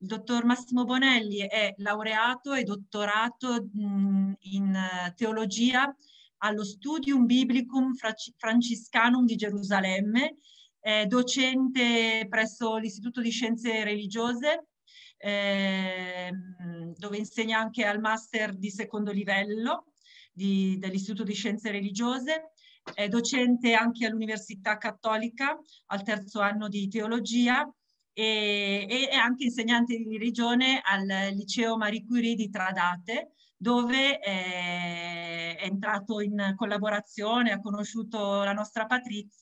Il dottor Massimo Bonelli è laureato e dottorato in eh, teologia allo Studium Biblicum Franciscanum di Gerusalemme, è docente presso l'Istituto di Scienze Religiose ehm, dove insegna anche al master di secondo livello di, dell'Istituto di Scienze Religiose, è docente anche all'Università Cattolica al terzo anno di teologia e, e è anche insegnante di religione al liceo Marie Curie di Tradate dove eh, è, entrato in collaborazione, ha conosciuto la nostra Patrizia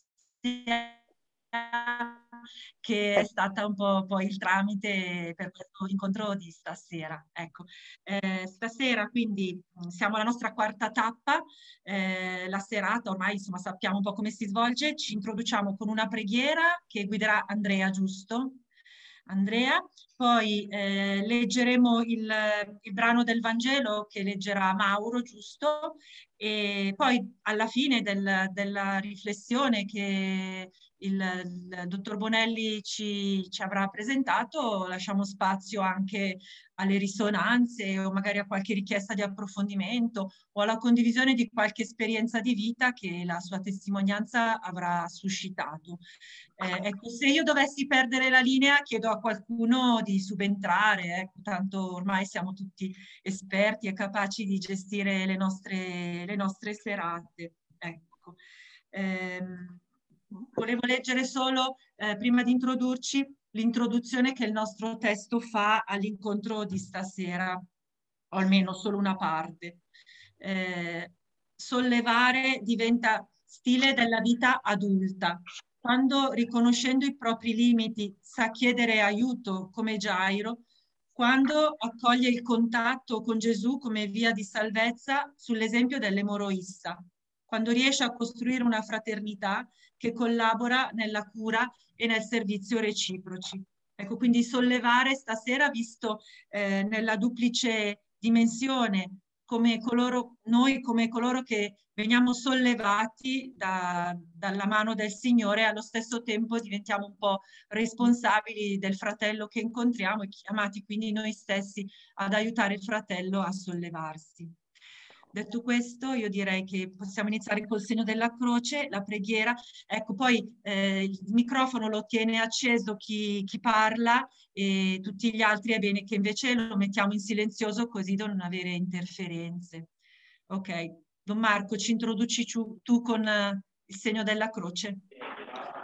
che è stata un po' poi il tramite per questo incontro di stasera. Ecco. Eh, stasera quindi mm, siamo alla nostra quarta tappa, eh, la serata ormai insomma sappiamo un po' come si svolge, ci introduciamo con una preghiera che guiderà Andrea, giusto? Andrea, poi eh, leggeremo il, il, brano del Vangelo che leggerà Mauro, giusto? E poi alla fine del, della riflessione che il, il dottor Bonelli ci, ci, avrà presentato, lasciamo spazio anche alle risonanze o magari a qualche richiesta di approfondimento o alla condivisione di qualche esperienza di vita che la sua testimonianza avrà suscitato. Eh, ecco, se io dovessi perdere la linea chiedo a qualcuno di subentrare, ecco, tanto ormai siamo tutti esperti e capaci di gestire le nostre, le nostre serate. Ecco. Eh, volevo leggere solo, eh, prima di introdurci, l'introduzione che il nostro testo fa all'incontro di stasera, o almeno solo una parte. Eh, sollevare diventa stile della vita adulta. Quando riconoscendo i propri limiti sa chiedere aiuto come Gairo, quando accoglie il contatto con Gesù come via di salvezza sull'esempio dell'emoroissa, quando riesce a costruire una fraternità che collabora nella cura e nel servizio reciproci. Ecco, quindi sollevare stasera, visto eh, nella duplice dimensione, come coloro, noi come coloro che veniamo sollevati da, dalla mano del Signore, allo stesso tempo diventiamo un po' responsabili del fratello che incontriamo e chiamati quindi noi stessi ad aiutare il fratello a sollevarsi. Detto questo, io direi che possiamo iniziare col segno della croce, la preghiera. Ecco, poi eh, il microfono lo tiene acceso chi, chi, parla e tutti gli altri è bene che invece lo mettiamo in silenzioso così da non avere interferenze. Ok, Don Marco, ci introduci tu con eh, il segno della croce.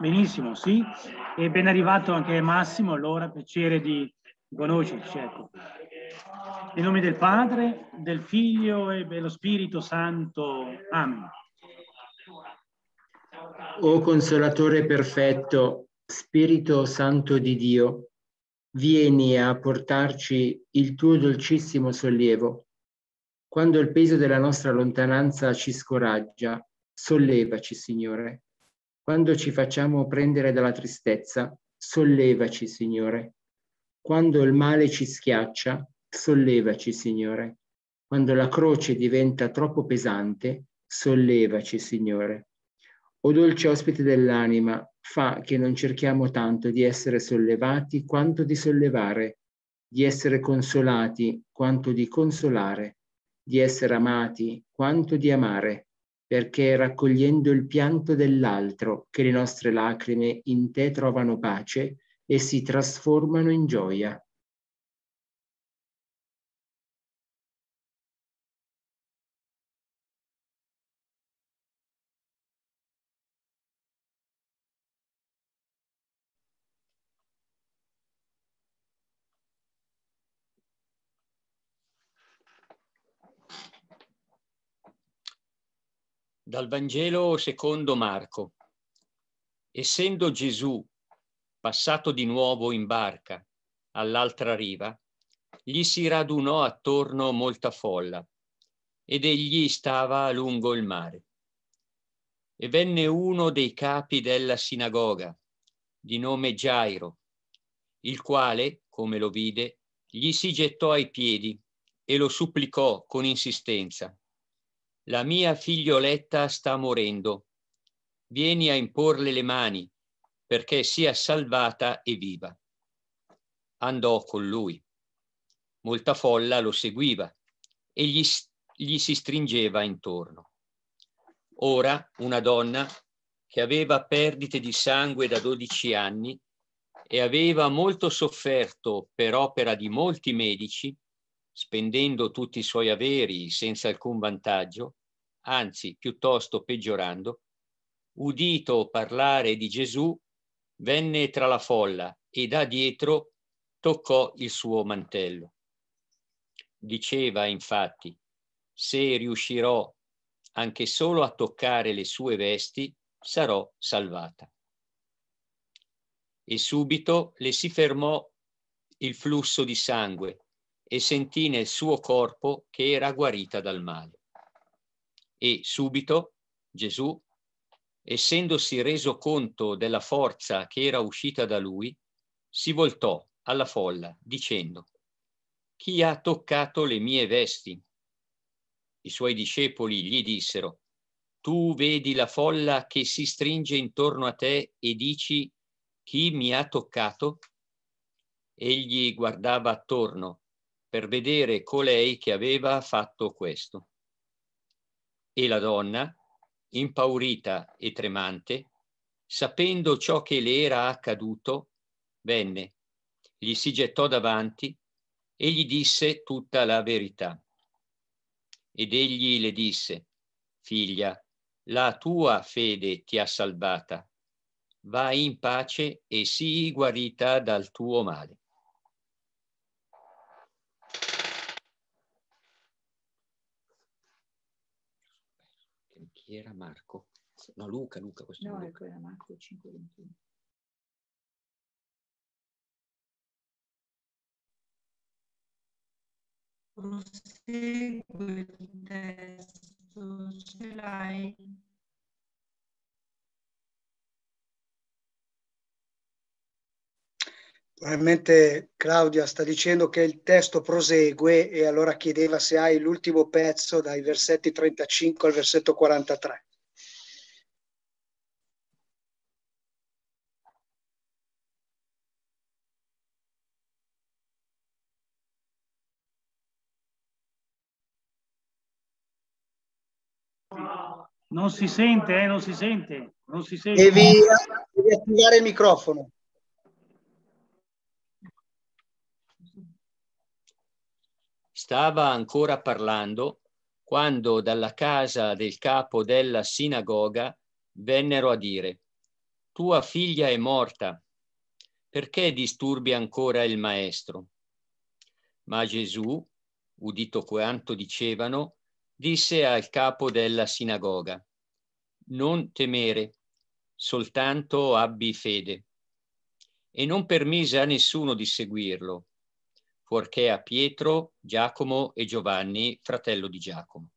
Benissimo, sì. E ben arrivato anche Massimo, allora piacere di conoscerci. Ecco. In nome del Padre, del Figlio e dello Spirito Santo. Amen. O Consolatore perfetto, Spirito Santo di Dio, vieni a portarci il tuo dolcissimo sollievo. Quando il peso della nostra lontananza ci scoraggia, sollevaci, Signore. Quando ci facciamo prendere dalla tristezza, sollevaci, Signore. Quando il male ci schiaccia, sollevaci, Signore. Quando la croce diventa troppo pesante, sollevaci, Signore. O dolce ospite dell'anima, fa che non cerchiamo tanto di essere sollevati quanto di sollevare, di essere consolati quanto di consolare, di essere amati quanto di amare, perché è raccogliendo il pianto dell'altro che le nostre lacrime in te trovano pace e si trasformano in gioia. Dal Vangelo secondo Marco. Essendo Gesù passato di nuovo in barca all'altra riva, gli si radunò attorno molta folla ed egli stava lungo il mare. E venne uno dei capi della sinagoga, di nome Gairo, il quale, come lo vide, gli si gettò ai piedi e lo supplicò con insistenza la mia figlioletta sta morendo. Vieni a imporle le mani perché sia salvata e viva. Andò con lui. Molta folla lo seguiva e gli, gli si stringeva intorno. Ora una donna che aveva perdite di sangue da 12 anni e aveva molto sofferto per opera di molti medici, spendendo tutti i suoi averi senza alcun vantaggio, anzi piuttosto peggiorando, udito parlare di Gesù, venne tra la folla e da dietro toccò il suo mantello. Diceva infatti, se riuscirò anche solo a toccare le sue vesti, sarò salvata. E subito le si fermò il flusso di sangue e sentì nel suo corpo che era guarita dal male. E subito Gesù, essendosi reso conto della forza che era uscita da lui, si voltò alla folla dicendo, Chi ha toccato le mie vesti? I suoi discepoli gli dissero, Tu vedi la folla che si stringe intorno a te e dici, Chi mi ha toccato? Egli guardava attorno per vedere colei che aveva fatto questo. E la donna, impaurita e tremante, sapendo ciò che le era accaduto, venne, gli si gettò davanti e gli disse tutta la verità. Ed egli le disse, figlia, la tua fede ti ha salvata. va in pace e sii guarita dal tuo male. era Marco? No, Luca, Luca, questo no, Luca. era Marco 521. Prosegue il testo, ce l'hai? Probabilmente Claudia sta dicendo che il testo prosegue e allora chiedeva se hai l'ultimo pezzo dai versetti 35 al versetto 43. Non si sente, eh, non si sente, non si sente. Devi, eh, devi attivare il microfono. Stava ancora parlando quando dalla casa del capo della sinagoga vennero a dire, Tua figlia è morta, perché disturbi ancora il maestro? Ma Gesù, udito quanto dicevano, disse al capo della sinagoga, Non temere, soltanto abbi fede. E non permise a nessuno di seguirlo fuorché a Pietro, Giacomo e Giovanni, fratello di Giacomo.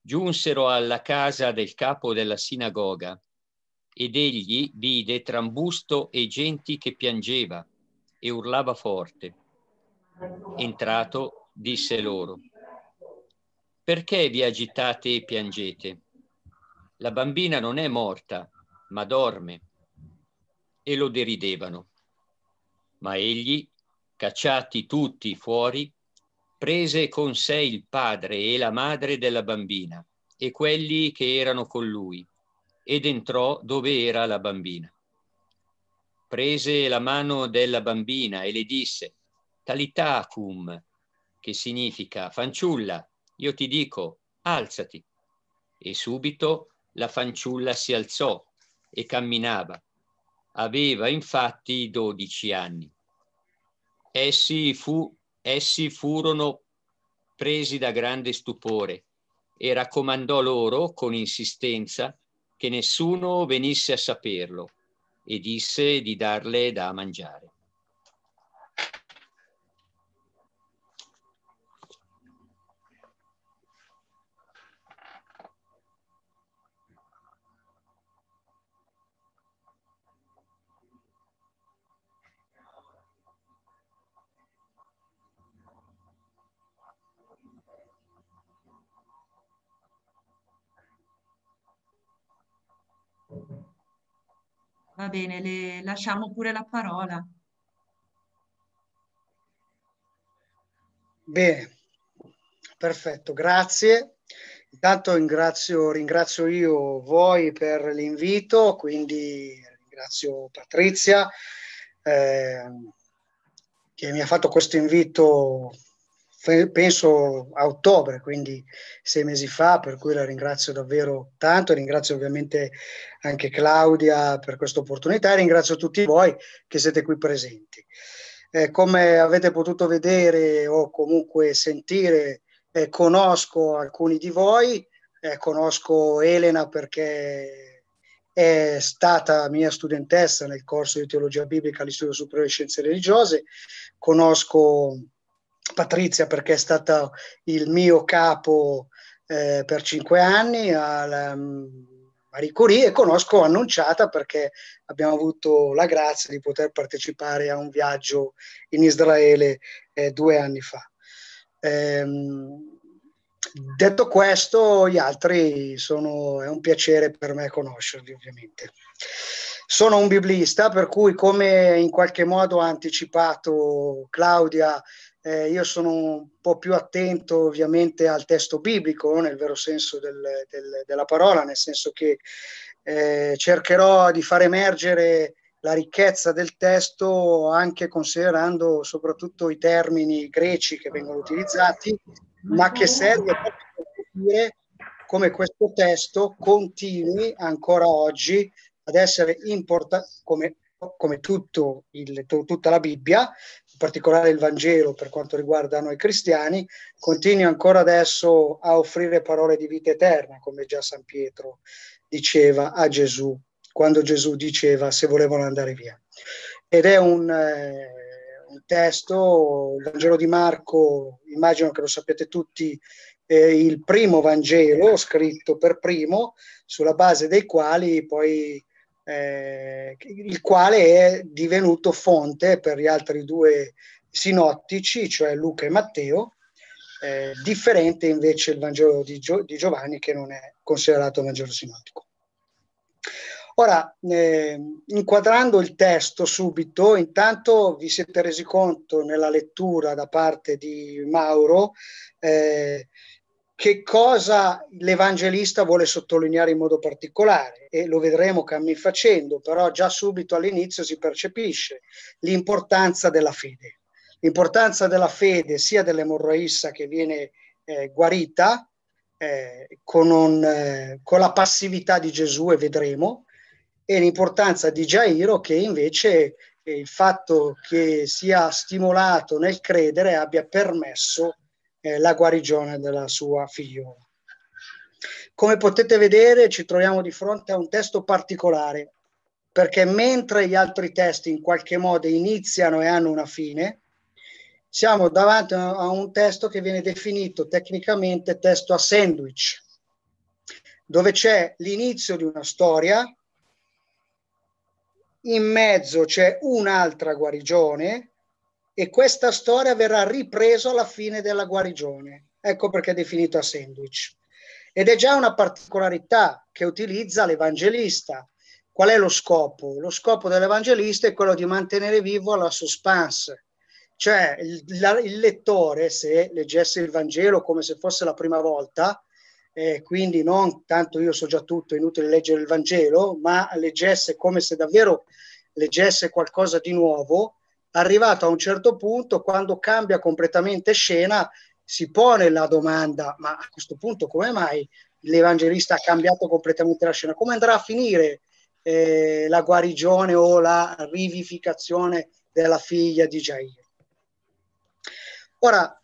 Giunsero alla casa del capo della sinagoga ed egli vide trambusto e genti che piangeva e urlava forte. Entrato, disse loro, perché vi agitate e piangete? La bambina non è morta, ma dorme. E lo deridevano. Ma egli, cacciati tutti fuori, prese con sé il padre e la madre della bambina e quelli che erano con lui, ed entrò dove era la bambina. Prese la mano della bambina e le disse, Talitacum, che significa fanciulla, io ti dico, alzati. E subito la fanciulla si alzò e camminava. Aveva infatti dodici anni. Essi, fu, essi furono presi da grande stupore e raccomandò loro con insistenza che nessuno venisse a saperlo e disse di darle da mangiare. Va bene, le lasciamo pure la parola. Bene, perfetto, grazie. Intanto ringrazio, ringrazio io voi per l'invito, quindi ringrazio Patrizia eh, che mi ha fatto questo invito penso a ottobre, quindi sei mesi fa, per cui la ringrazio davvero tanto, ringrazio ovviamente anche Claudia per questa opportunità e ringrazio tutti voi che siete qui presenti. Eh, come avete potuto vedere o comunque sentire, eh, conosco alcuni di voi, eh, conosco Elena perché è stata mia studentessa nel corso di teologia biblica all'Istituto Superiore di Scienze Religiose, conosco Patrizia perché è stata il mio capo eh, per cinque anni alla ehm, Marie Curie e conosco Annunciata perché abbiamo avuto la grazia di poter partecipare a un viaggio in Israele eh, due anni fa. Ehm, detto questo, gli altri sono, è un piacere per me conoscerli ovviamente. Sono un biblista, per cui come in qualche modo ha anticipato Claudia, eh, io sono un po' più attento ovviamente al testo biblico, nel vero senso del, del, della parola, nel senso che eh, cercherò di far emergere la ricchezza del testo anche considerando soprattutto i termini greci che vengono utilizzati, ma che serve proprio per capire come questo testo continui ancora oggi ad essere importante, come come il, tutta la Bibbia, in particolare il Vangelo per quanto riguarda noi cristiani, continua ancora adesso a offrire parole di vita eterna, come già San Pietro diceva a Gesù, quando Gesù diceva se volevano andare via. Ed è un, eh, un testo, il Vangelo di Marco, immagino che lo sappiate tutti, eh, il primo Vangelo scritto per primo, sulla base dei quali poi eh, il quale è divenuto fonte per gli altri due sinottici, cioè Luca e Matteo, eh, differente invece il Vangelo di, Gio- di, Giovanni che non è considerato Vangelo sinottico. Ora, eh, inquadrando il testo subito, intanto vi siete resi conto nella lettura da parte di Mauro eh, che cosa l'Evangelista vuole sottolineare in modo particolare e lo vedremo cammin facendo, però già subito all'inizio si percepisce l'importanza della fede. L'importanza della fede sia dell'emorroissa che viene eh, guarita eh, con, un, eh, con la passività di Gesù e vedremo, e l'importanza di Jairo che invece eh, il fatto che sia stimolato nel credere abbia permesso eh, la guarigione della sua figliola. Come potete vedere ci troviamo di fronte a un testo particolare, perché mentre gli altri testi in qualche modo iniziano e hanno una fine, siamo davanti a un testo che viene definito tecnicamente testo a sandwich, dove c'è l'inizio di una storia, in mezzo c'è un'altra guarigione e questa storia verrà ripresa alla fine della guarigione. Ecco perché è definito a sandwich. Ed è già una particolarità che utilizza l'evangelista. Qual è lo scopo? Lo scopo dell'evangelista è quello di mantenere vivo la suspense, cioè il, la, il lettore, se leggesse il Vangelo come se fosse la prima volta, eh, quindi non tanto io so già tutto, è inutile leggere il Vangelo, ma leggesse come se davvero leggesse qualcosa di nuovo, arrivato a un certo punto, quando cambia completamente scena, si pone la domanda, ma a questo punto come mai l'evangelista ha cambiato completamente la scena? Come andrà a finire eh, la guarigione o la rivificazione della figlia di Jair? Ora,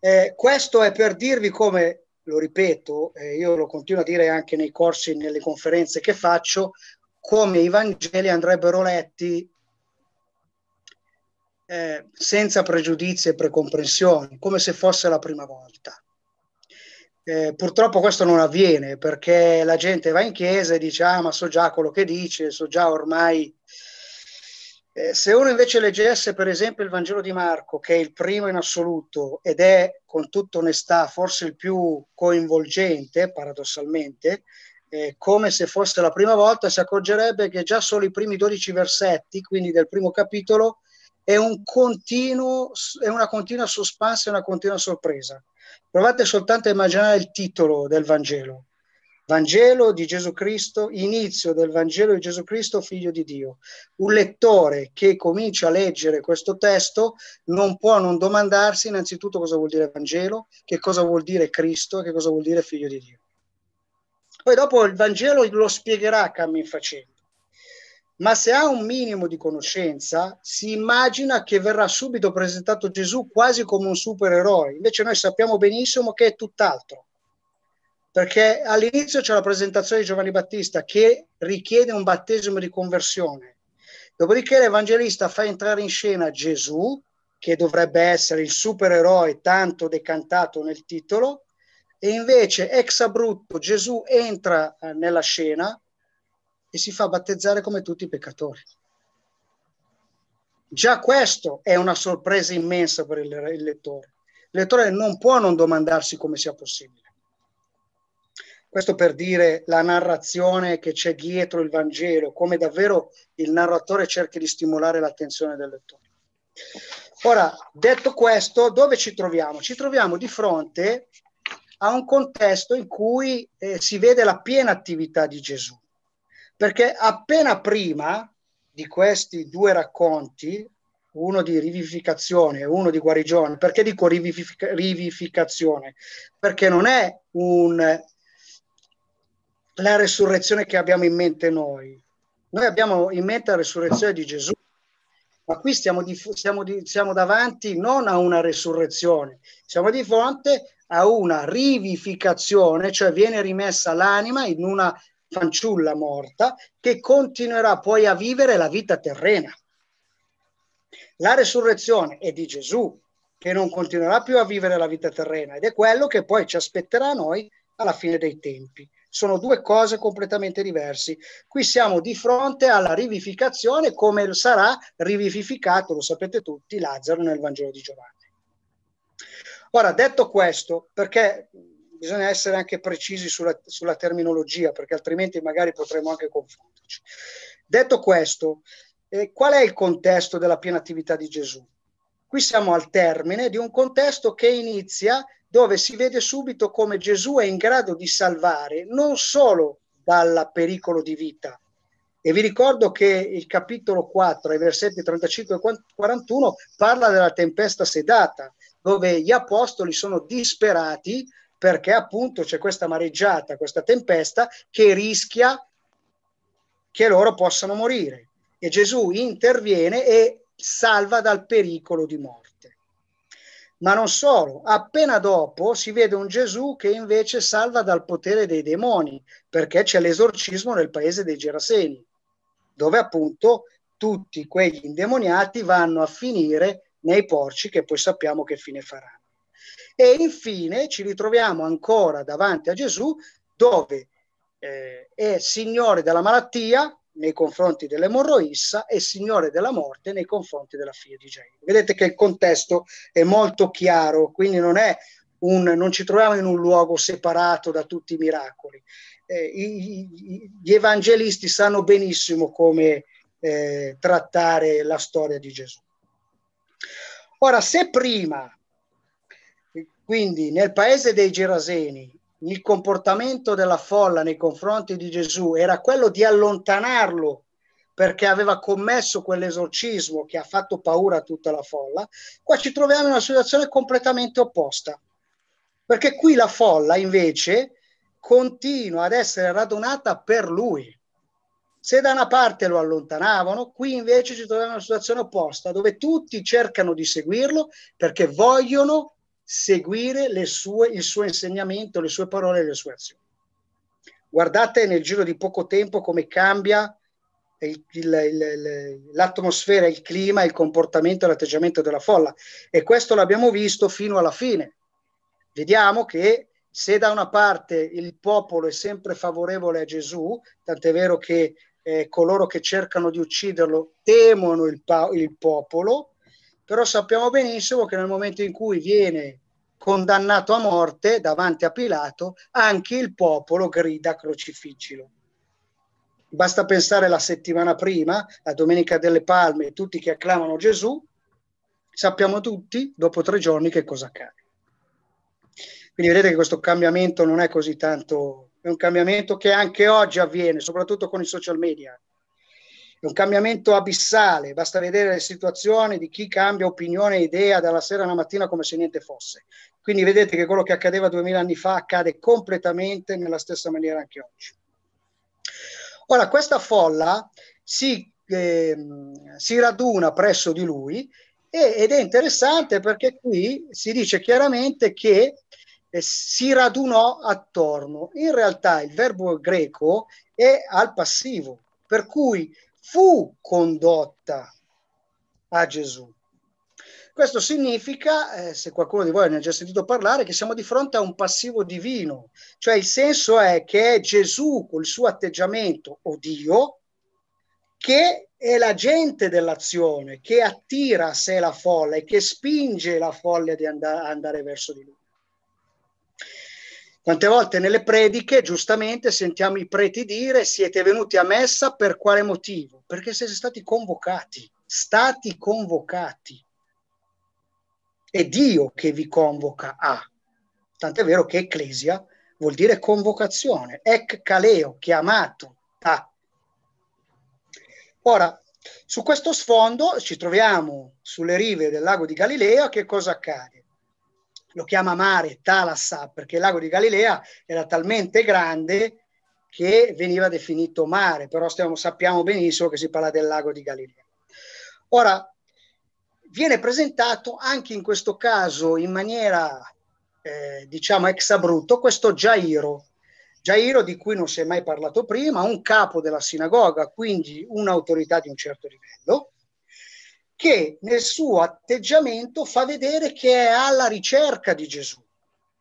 eh, questo è per dirvi come, lo ripeto, eh, io lo continuo a dire anche nei corsi, nelle conferenze che faccio, come i Vangeli andrebbero letti eh, senza pregiudizi e precomprensioni, come se fosse la prima volta. Eh, purtroppo questo non avviene perché la gente va in chiesa e dice ah ma so già quello che dice, so già ormai... Eh, se uno invece leggesse per esempio il Vangelo di Marco, che è il primo in assoluto ed è con tutta onestà forse il più coinvolgente, paradossalmente, eh, come se fosse la prima volta, si accorgerebbe che già solo i primi 12 versetti, quindi del primo capitolo, è, un continuo, è una continua sospansa, è una continua sorpresa. Provate soltanto a immaginare il titolo del Vangelo. Vangelo di Gesù Cristo, inizio del Vangelo di Gesù Cristo, figlio di Dio. Un lettore che comincia a leggere questo testo non può non domandarsi innanzitutto cosa vuol dire Vangelo, che cosa vuol dire Cristo, che cosa vuol dire figlio di Dio. Poi dopo il Vangelo lo spiegherà cammin facendo ma se ha un minimo di conoscenza si immagina che verrà subito presentato Gesù quasi come un supereroe, invece noi sappiamo benissimo che è tutt'altro, perché all'inizio c'è la presentazione di Giovanni Battista che richiede un battesimo di conversione, dopodiché l'Evangelista fa entrare in scena Gesù, che dovrebbe essere il supereroe tanto decantato nel titolo, e invece ex abrutto Gesù entra eh, nella scena e si fa battezzare come tutti i peccatori. Già questo è una sorpresa immensa per il, il lettore. Il lettore non può non domandarsi come sia possibile. Questo per dire la narrazione che c'è dietro il Vangelo, come davvero il narratore cerca di stimolare l'attenzione del lettore. Ora, detto questo, dove ci troviamo? Ci troviamo di fronte a un contesto in cui eh, si vede la piena attività di Gesù perché appena prima di questi due racconti, uno di rivificazione e uno di guarigione, perché dico rivivific- rivivificazione? Perché non è un, la resurrezione che abbiamo in mente noi. Noi abbiamo in mente la resurrezione di Gesù, ma qui stiamo, di, stiamo, di, stiamo davanti non a una resurrezione, siamo di fronte a una rivificazione, cioè viene rimessa l'anima in una fanciulla morta che continuerà poi a vivere la vita terrena. La resurrezione è di Gesù che non continuerà più a vivere la vita terrena ed è quello che poi ci aspetterà a noi alla fine dei tempi. Sono due cose completamente diverse. Qui siamo di fronte alla rivificazione come sarà rivivificato, lo sapete tutti, Lazzaro nel Vangelo di Giovanni. Ora, detto questo, perché bisogna essere anche precisi sulla, sulla terminologia, perché altrimenti magari potremmo anche confonderci. Detto questo, eh, qual è il contesto della piena attività di Gesù? Qui siamo al termine di un contesto che inizia dove si vede subito come Gesù è in grado di salvare non solo dal pericolo di vita. E vi ricordo che il capitolo 4, ai versetti 35 e 41, parla della tempesta sedata, dove gli apostoli sono disperati perché appunto c'è questa mareggiata, questa tempesta che rischia che loro possano morire. E Gesù interviene e salva dal pericolo di morte. Ma non solo, appena dopo si vede un Gesù che invece salva dal potere dei demoni, perché c'è l'esorcismo nel paese dei Geraseni, dove appunto tutti quegli indemoniati vanno a finire nei porci che poi sappiamo che fine faranno. E infine ci ritroviamo ancora davanti a Gesù dove eh, è signore della malattia nei confronti dell'emorroissa e signore della morte nei confronti della figlia di Genio. Vedete che il contesto è molto chiaro, quindi non, un, non ci troviamo in un luogo separato da tutti i miracoli. Eh, i, gli evangelisti sanno benissimo come eh, trattare la storia di Gesù. Ora, se prima quindi nel paese dei Geraseni il comportamento della folla nei confronti di Gesù era quello di allontanarlo perché aveva commesso quell'esorcismo che ha fatto paura a tutta la folla, qua ci troviamo in una situazione completamente opposta. Perché qui la folla invece continua ad essere radunata per lui. Se da una parte lo allontanavano, qui invece ci troviamo in una situazione opposta, dove tutti cercano di seguirlo perché vogliono seguire sue, il suo insegnamento, le sue parole e le sue azioni. Guardate nel giro di poco tempo come cambia il, il, il, l'atmosfera, il clima, il comportamento e l'atteggiamento della folla. E questo l'abbiamo visto fino alla fine. Vediamo che se da una parte il popolo è sempre favorevole a Gesù, tant'è vero che eh, coloro che cercano di ucciderlo temono il, il popolo, però sappiamo benissimo che nel momento in cui viene condannato a morte davanti a Pilato, anche il popolo grida crocifiggilo. Basta pensare la settimana prima, a Domenica delle Palme, tutti che acclamano Gesù, sappiamo tutti dopo tre giorni che cosa accade. Quindi vedete che questo cambiamento non è così tanto, è un cambiamento che anche oggi avviene, soprattutto con i social media. È un cambiamento abissale, basta vedere le situazioni di chi cambia opinione e idea dalla sera alla mattina come se niente fosse. Quindi vedete che quello che accadeva duemila anni fa accade completamente nella stessa maniera anche oggi. Ora, questa folla si, eh, si raduna presso di lui e, ed è interessante perché qui si dice chiaramente che eh, si radunò attorno. In realtà il verbo greco è al passivo, per cui fu condotta a Gesù. Questo significa, eh, se qualcuno di voi ne ha già sentito parlare, che siamo di fronte a un passivo divino, cioè il senso è che è Gesù col suo atteggiamento o Dio che è l'agente dell'azione, che attira a sé la folla e che spinge la folla di and- andare verso di lui. Quante volte nelle prediche, giustamente, sentiamo i preti dire siete venuti a messa per quale motivo? Perché siete stati convocati, stati convocati. È Dio che vi convoca a. Tant'è vero che ecclesia vuol dire convocazione, ec caleo, chiamato a. Ora, su questo sfondo ci troviamo sulle rive del lago di Galilea, che cosa accade? lo chiama mare Talassa perché il lago di Galilea era talmente grande che veniva definito mare, però stiamo, sappiamo benissimo che si parla del lago di Galilea. Ora, viene presentato anche in questo caso in maniera, eh, diciamo, ex abrutto, questo Jairo, Jairo di cui non si è mai parlato prima, un capo della sinagoga, quindi un'autorità di un certo livello, che nel suo atteggiamento fa vedere che è alla ricerca di Gesù,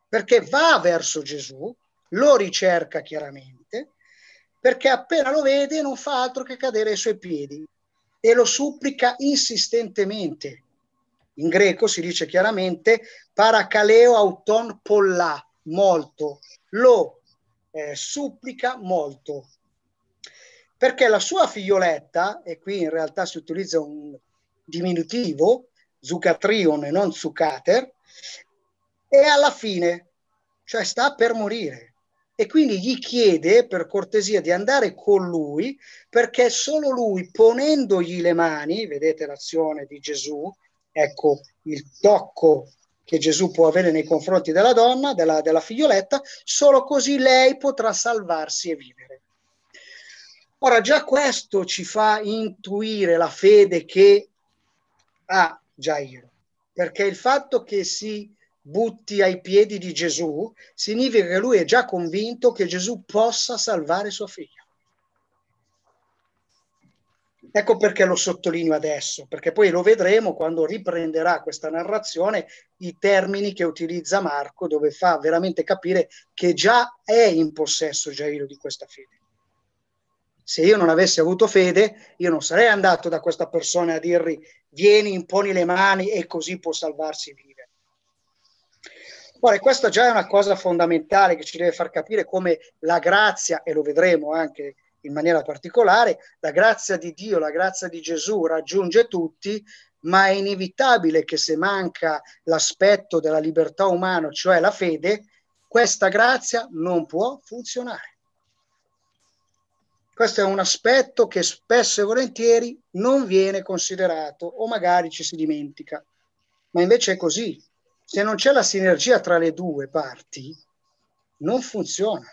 perché va verso Gesù, lo ricerca chiaramente, perché appena lo vede non fa altro che cadere ai suoi piedi e lo supplica insistentemente. In greco si dice chiaramente paracaleo auton polla, molto, lo eh, supplica molto. Perché la sua figlioletta, e qui in realtà si utilizza un diminutivo, Zucatrion e non Zucater, e alla fine, cioè sta per morire. E quindi gli chiede per cortesia di andare con lui, perché solo lui, ponendogli le mani, vedete l'azione di Gesù, ecco il tocco che Gesù può avere nei confronti della donna, della, della figlioletta, solo così lei potrà salvarsi e vivere. Ora già questo ci fa intuire la fede che a ah, Gairo, perché il fatto che si butti ai piedi di Gesù significa che lui è già convinto che Gesù possa salvare sua figlia. Ecco perché lo sottolineo adesso, perché poi lo vedremo quando riprenderà questa narrazione i termini che utilizza Marco, dove fa veramente capire che già è in possesso Gairo di questa fede se io non avessi avuto fede, io non sarei andato da questa persona a dirgli vieni, imponi le mani e così può salvarsi vive. Ora, questa già è una cosa fondamentale che ci deve far capire come la grazia, e lo vedremo anche in maniera particolare, la grazia di Dio, la grazia di Gesù raggiunge tutti, ma è inevitabile che se manca l'aspetto della libertà umana, cioè la fede, questa grazia non può funzionare. Questo è un aspetto che spesso e volentieri non viene considerato o magari ci si dimentica. Ma invece è così. Se non c'è la sinergia tra le due parti, non funziona.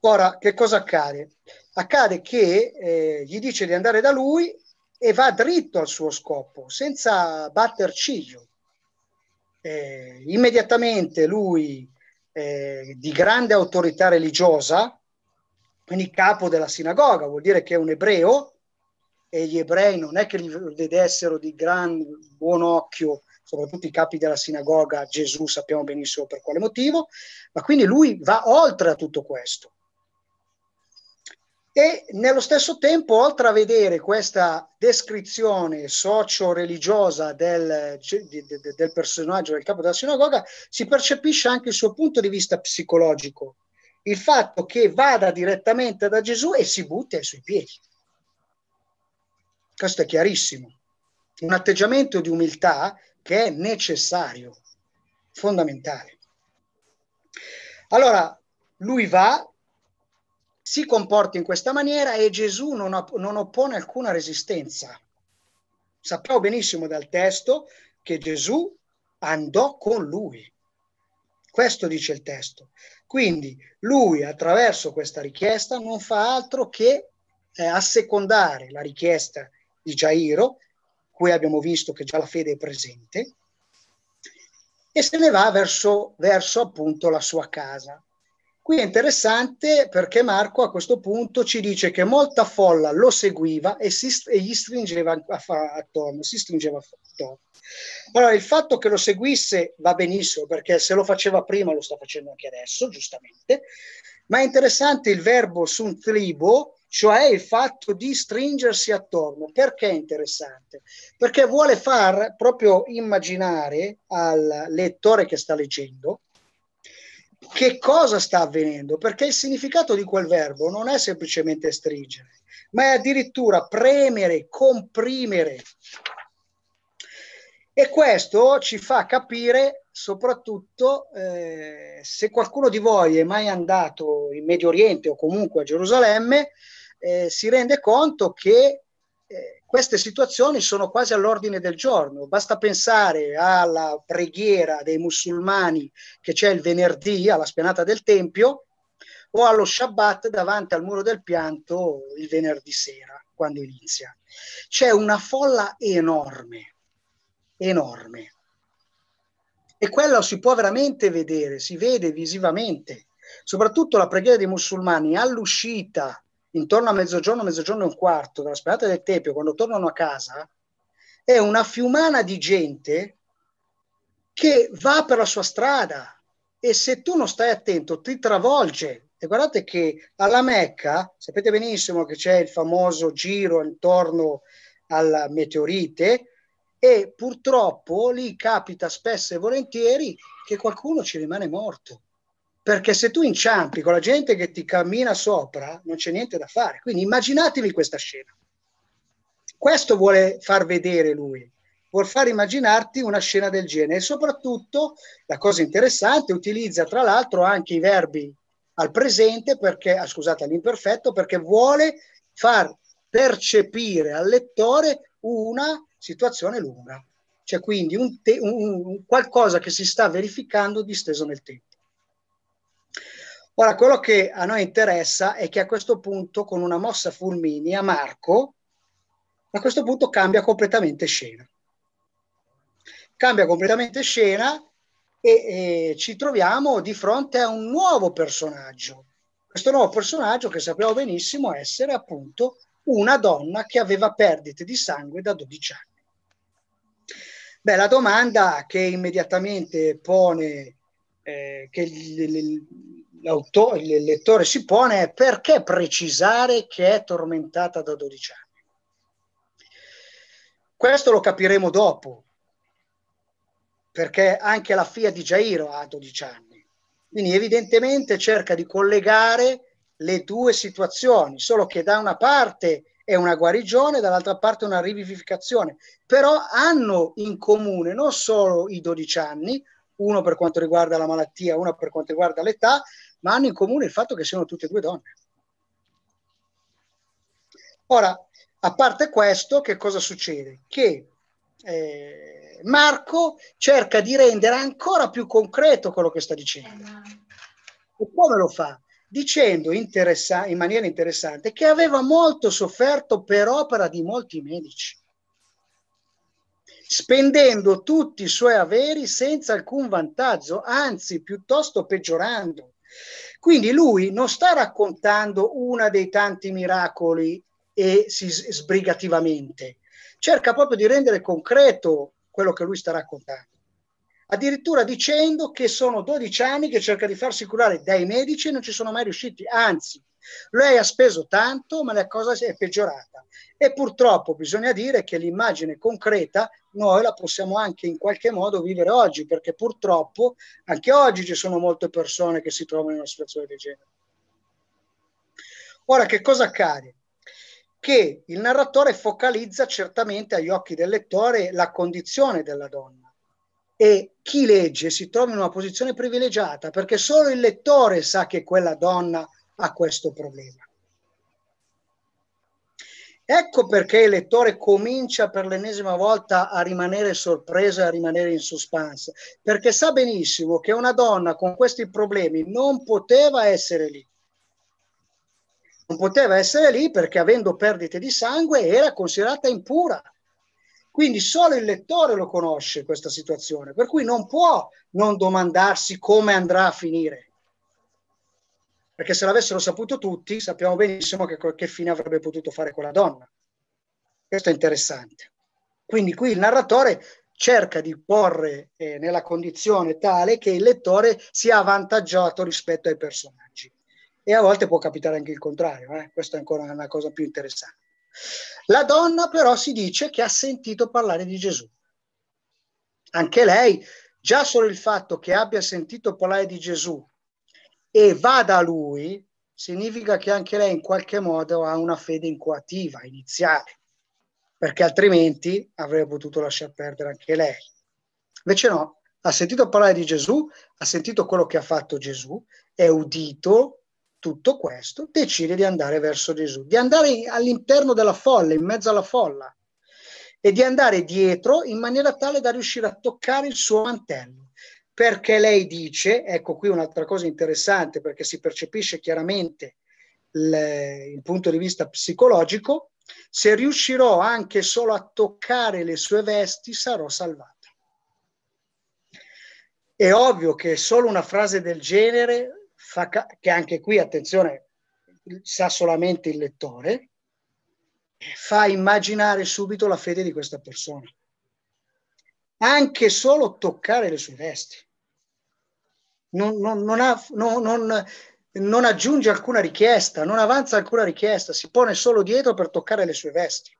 Ora, che cosa accade? Accade che eh, gli dice di andare da lui e va dritto al suo scopo, senza batter ciglio. Eh, immediatamente lui, eh, di grande autorità religiosa, quindi capo della sinagoga, vuol dire che è un ebreo e gli ebrei non è che li vedessero di gran buon occhio, soprattutto i capi della sinagoga, Gesù sappiamo benissimo per quale motivo, ma quindi lui va oltre a tutto questo. E nello stesso tempo, oltre a vedere questa descrizione socio-religiosa del, cioè, del personaggio del capo della sinagoga, si percepisce anche il suo punto di vista psicologico, il fatto che vada direttamente da Gesù e si butti ai suoi piedi. Questo è chiarissimo. Un atteggiamento di umiltà che è necessario, fondamentale. Allora, lui va, si comporta in questa maniera e Gesù non, opp- non oppone alcuna resistenza. Sappiamo benissimo dal testo che Gesù andò con lui. Questo dice il testo. Quindi lui attraverso questa richiesta non fa altro che eh, assecondare la richiesta di Jairo, cui abbiamo visto che già la fede è presente, e se ne va verso, verso appunto la sua casa. Qui è interessante perché Marco a questo punto ci dice che molta folla lo seguiva e, si, e gli stringeva attorno, si stringeva fatto. Allora, il fatto che lo seguisse va benissimo, perché se lo faceva prima lo sta facendo anche adesso, giustamente, ma è interessante il verbo sun tribo, cioè il fatto di stringersi attorno. Perché è interessante? Perché vuole far proprio immaginare al lettore che sta leggendo che cosa sta avvenendo, perché il significato di quel verbo non è semplicemente stringere, ma è addirittura premere, comprimere, e questo ci fa capire soprattutto eh, se qualcuno di voi è mai andato in Medio Oriente o comunque a Gerusalemme, eh, si rende conto che eh, queste situazioni sono quasi all'ordine del giorno. Basta pensare alla preghiera dei musulmani che c'è il venerdì alla spianata del Tempio o allo Shabbat davanti al muro del pianto il venerdì sera, quando inizia. C'è una folla enorme enorme. E quello si può veramente vedere, si vede visivamente. Soprattutto la preghiera dei musulmani all'uscita, intorno a mezzogiorno, mezzogiorno e un quarto, dalla sperata del Tempio, quando tornano a casa, è una fiumana di gente che va per la sua strada e se tu non stai attento ti travolge. E guardate che alla Mecca, sapete benissimo che c'è il famoso giro intorno al meteorite, e purtroppo lì capita spesso e volentieri che qualcuno ci rimane morto. Perché se tu inciampi con la gente che ti cammina sopra, non c'è niente da fare. Quindi immaginatevi questa scena. Questo vuole far vedere lui, vuol far immaginarti una scena del genere. E soprattutto, la cosa interessante, utilizza tra l'altro anche i verbi al presente, perché, ah, scusate, all'imperfetto, perché vuole far percepire al lettore una situazione lunga. C'è cioè, quindi un te- un, qualcosa che si sta verificando disteso nel tempo. Ora, quello che a noi interessa è che a questo punto, con una mossa fulminea, Marco, a questo punto cambia completamente scena. Cambia completamente scena e, e, ci troviamo di fronte a un nuovo personaggio. Questo nuovo personaggio che sappiamo benissimo essere appunto una donna che aveva perdite di sangue da 12 anni. Beh, la domanda che immediatamente pone, eh, che l'autore, il lettore si pone è perché precisare che è tormentata da 12 anni? Questo lo capiremo dopo, perché anche la figlia di Jairo ha 12 anni. Quindi evidentemente cerca di collegare le due situazioni, solo che da una parte è una guarigione, dall'altra parte una rivivificazione, però hanno in comune non solo i 12 anni, uno per quanto riguarda la malattia, uno per quanto riguarda l'età, ma hanno in comune il fatto che siano tutte e due donne. Ora, a parte questo, che cosa succede? Che eh, Marco cerca di rendere ancora più concreto quello che sta dicendo. Eh, e come lo fa? dicendo interessa- in maniera interessante che aveva molto sofferto per opera di molti medici, spendendo tutti i suoi averi senza alcun vantaggio, anzi piuttosto peggiorando. Quindi lui non sta raccontando una dei tanti miracoli e si sbrigativamente, cerca proprio di rendere concreto quello che lui sta raccontando addirittura dicendo che sono 12 anni che cerca di farsi curare dai medici e non ci sono mai riusciti, anzi lei ha speso tanto, ma la cosa è peggiorata. E purtroppo bisogna dire che l'immagine concreta noi la possiamo anche in qualche modo vivere oggi, perché purtroppo anche oggi ci sono molte persone che si trovano in una situazione del genere. Ora, che cosa accade? Che il narratore focalizza certamente agli occhi del lettore la condizione della donna e chi legge si trova in una posizione privilegiata perché solo il lettore sa che quella donna ha questo problema. Ecco perché il lettore comincia per l'ennesima volta a rimanere sorpreso e a rimanere in suspense, perché sa benissimo che una donna con questi problemi non poteva essere lì. Non poteva essere lì perché avendo perdite di sangue era considerata impura quindi solo il lettore lo conosce questa situazione, per cui non può non domandarsi come andrà a finire. Perché se l'avessero saputo tutti, sappiamo benissimo che, che fine avrebbe potuto fare quella donna. Questo è interessante. Quindi qui il narratore cerca di porre eh, nella condizione tale che il lettore sia avvantaggiato rispetto ai personaggi. E a volte può capitare anche il contrario, eh? questa è ancora una cosa più interessante. La donna però si dice che ha sentito parlare di Gesù. Anche lei, già solo il fatto che abbia sentito parlare di Gesù e vada a lui, significa che anche lei in qualche modo ha una fede incoativa iniziale, perché altrimenti avrebbe potuto lasciar perdere anche lei. Invece no, ha sentito parlare di Gesù, ha sentito quello che ha fatto Gesù, è udito tutto questo, decide di andare verso Gesù, di andare all'interno della folla, in mezzo alla folla, e di andare dietro in maniera tale da riuscire a toccare il suo mantello. Perché lei dice, ecco qui un'altra cosa interessante, perché si percepisce chiaramente le, il punto di vista psicologico, se riuscirò anche solo a toccare le sue vesti sarò salvata. È ovvio che solo una frase del genere fa ca- che anche qui, attenzione, sa solamente il lettore, fa immaginare subito la fede di questa persona. Anche solo toccare le sue vesti. Non, non, non, ha, non, aggiunge alcuna richiesta, non avanza alcuna richiesta, si pone solo dietro per toccare le sue vesti.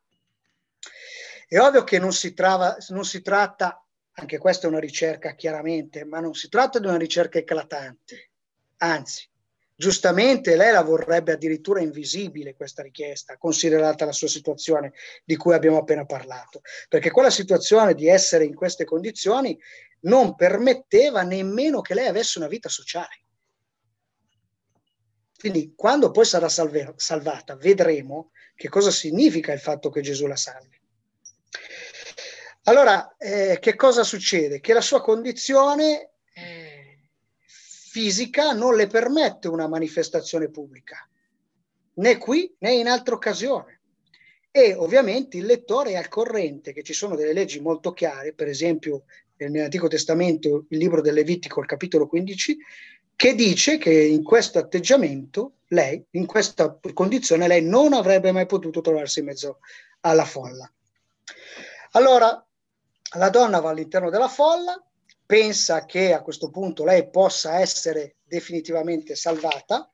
È ovvio che non si, trava, non si tratta, anche questa è una ricerca chiaramente, ma non si tratta di una ricerca eclatante, Anzi, giustamente lei la vorrebbe addirittura invisibile questa richiesta, considerata la sua situazione di cui abbiamo appena parlato, perché quella situazione di essere in queste condizioni non permetteva nemmeno che lei avesse una vita sociale. Quindi quando poi sarà salve- salvata vedremo che cosa significa il fatto che Gesù la salvi. Allora, eh, che cosa succede? Che la sua condizione fisica non le permette una manifestazione pubblica, né qui né in altra occasione. E ovviamente il lettore è al corrente che ci sono delle leggi molto chiare, per esempio nell'Antico Testamento il libro del Levitico, il capitolo 15, che dice che in questo atteggiamento lei, in questa condizione, lei non avrebbe mai potuto trovarsi in mezzo alla folla. Allora, la donna va all'interno della folla, pensa che a questo punto lei possa essere definitivamente salvata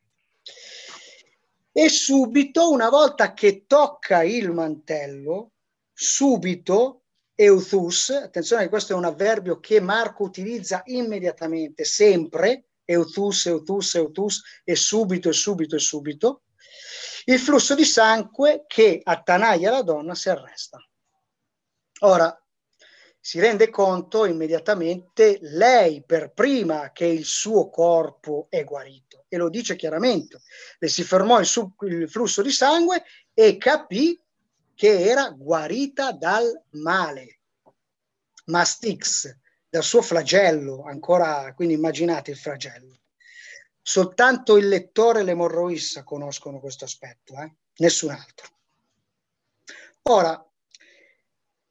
e subito, una volta che tocca il mantello, subito euthus, attenzione che questo è un avverbio che Marco utilizza immediatamente, sempre, euthus, euthus, euthus, e subito, e subito, e subito, il flusso di sangue che attanaia la donna si arresta. Ora, si rende conto immediatamente lei per prima che il suo corpo è guarito e lo dice chiaramente. Le si fermò il, su- il flusso di sangue e capì che era guarita dal male. Mastix, dal suo flagello, ancora, quindi immaginate il flagello. Soltanto il lettore e l'emorroissa conoscono questo aspetto, eh? nessun altro. Ora,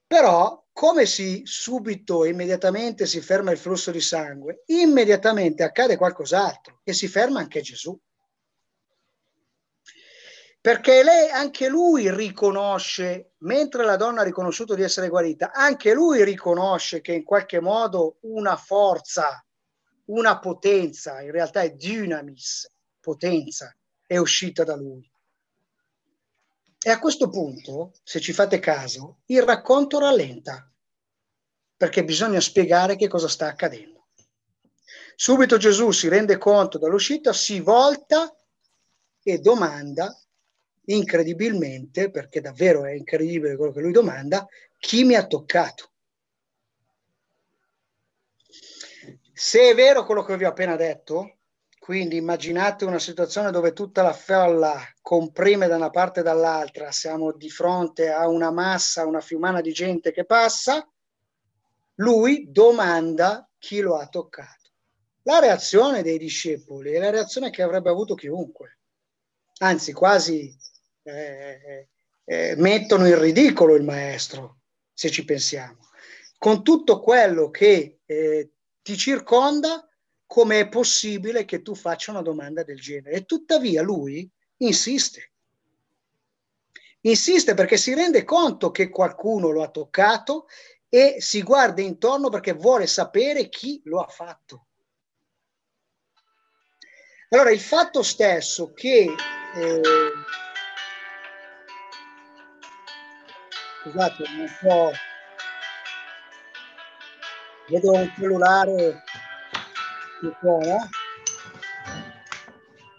però, come si subito, immediatamente si ferma il flusso di sangue, immediatamente accade qualcos'altro e si ferma anche Gesù. Perché lei, anche lui riconosce, mentre la donna ha riconosciuto di essere guarita, anche lui riconosce che in qualche modo una forza, una potenza, in realtà è dynamis, potenza, è uscita da lui. E a questo punto, se ci fate caso, il racconto rallenta, perché bisogna spiegare che cosa sta accadendo. Subito Gesù si rende conto dall'uscita, si volta e domanda incredibilmente, perché davvero è incredibile quello che lui domanda, chi mi ha toccato? Se è vero quello che vi ho appena detto, quindi immaginate una situazione dove tutta la folla comprime da una parte e dall'altra, siamo di fronte a una massa, una fiumana di gente che passa, lui domanda chi lo ha toccato. La reazione dei discepoli è la reazione che avrebbe avuto chiunque, anzi quasi eh, eh, mettono in ridicolo il maestro, se ci pensiamo. Con tutto quello che eh, ti circonda, come è possibile che tu faccia una domanda del genere. E tuttavia lui insiste. Insiste perché si rende conto che qualcuno lo ha toccato e si guarda intorno perché vuole sapere chi lo ha fatto. Allora, il fatto stesso che... Eh, scusate, un po'... Vedo un cellulare Nicola.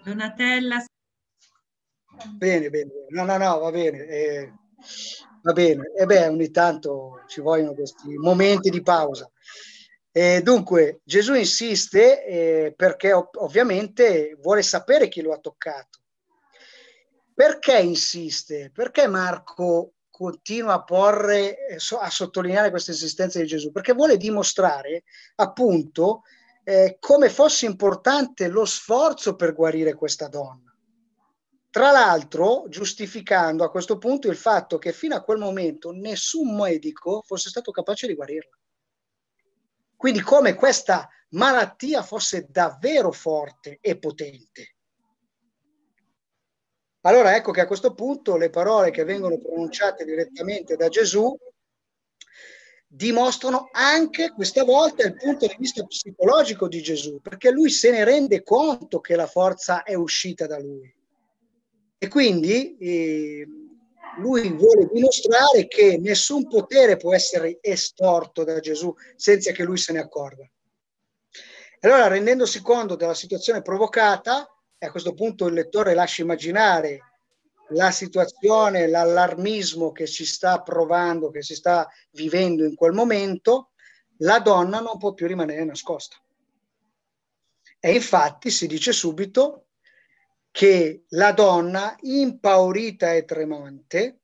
Donatella. Bene, bene, no, no, no, va bene. Eh, va bene, e eh beh, ogni tanto ci vogliono questi momenti di pausa. E eh, dunque, Gesù insiste eh, perché ov- ovviamente vuole sapere chi lo ha toccato. Perché insiste? Perché Marco continua a porre, eh, a sottolineare questa insistenza di Gesù? Perché vuole dimostrare appunto eh, come fosse importante lo sforzo per guarire questa donna. Tra l'altro, giustificando a questo punto il fatto che fino a quel momento nessun medico fosse stato capace di guarirla. Quindi come questa malattia fosse davvero forte e potente. Allora ecco che a questo punto le parole che vengono pronunciate direttamente da Gesù dimostrano anche questa volta il punto di vista psicologico di Gesù, perché lui se ne rende conto che la forza è uscita da lui. E quindi eh, lui vuole dimostrare che nessun potere può essere estorto da Gesù senza che lui se ne accorga. Allora, rendendosi conto della situazione provocata, e a questo punto il lettore lascia immaginare la situazione, l'allarmismo che si sta provando, che si sta vivendo in quel momento, la donna non può più rimanere nascosta. E infatti si dice subito che la donna, impaurita e tremante,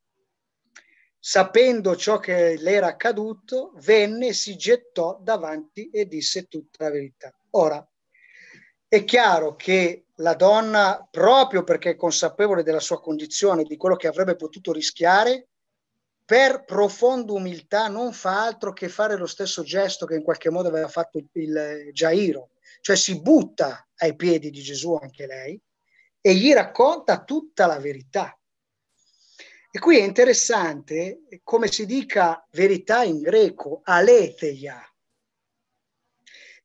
sapendo ciò che le era accaduto, venne e si gettò davanti e disse tutta la verità. Ora, è chiaro che la donna, proprio perché è consapevole della sua condizione, di quello che avrebbe potuto rischiare, per profonda umiltà non fa altro che fare lo stesso gesto che in qualche modo aveva fatto il, il Giairo, cioè si butta ai piedi di Gesù anche lei e gli racconta tutta la verità. E qui è interessante come si dica verità in greco, aletheia,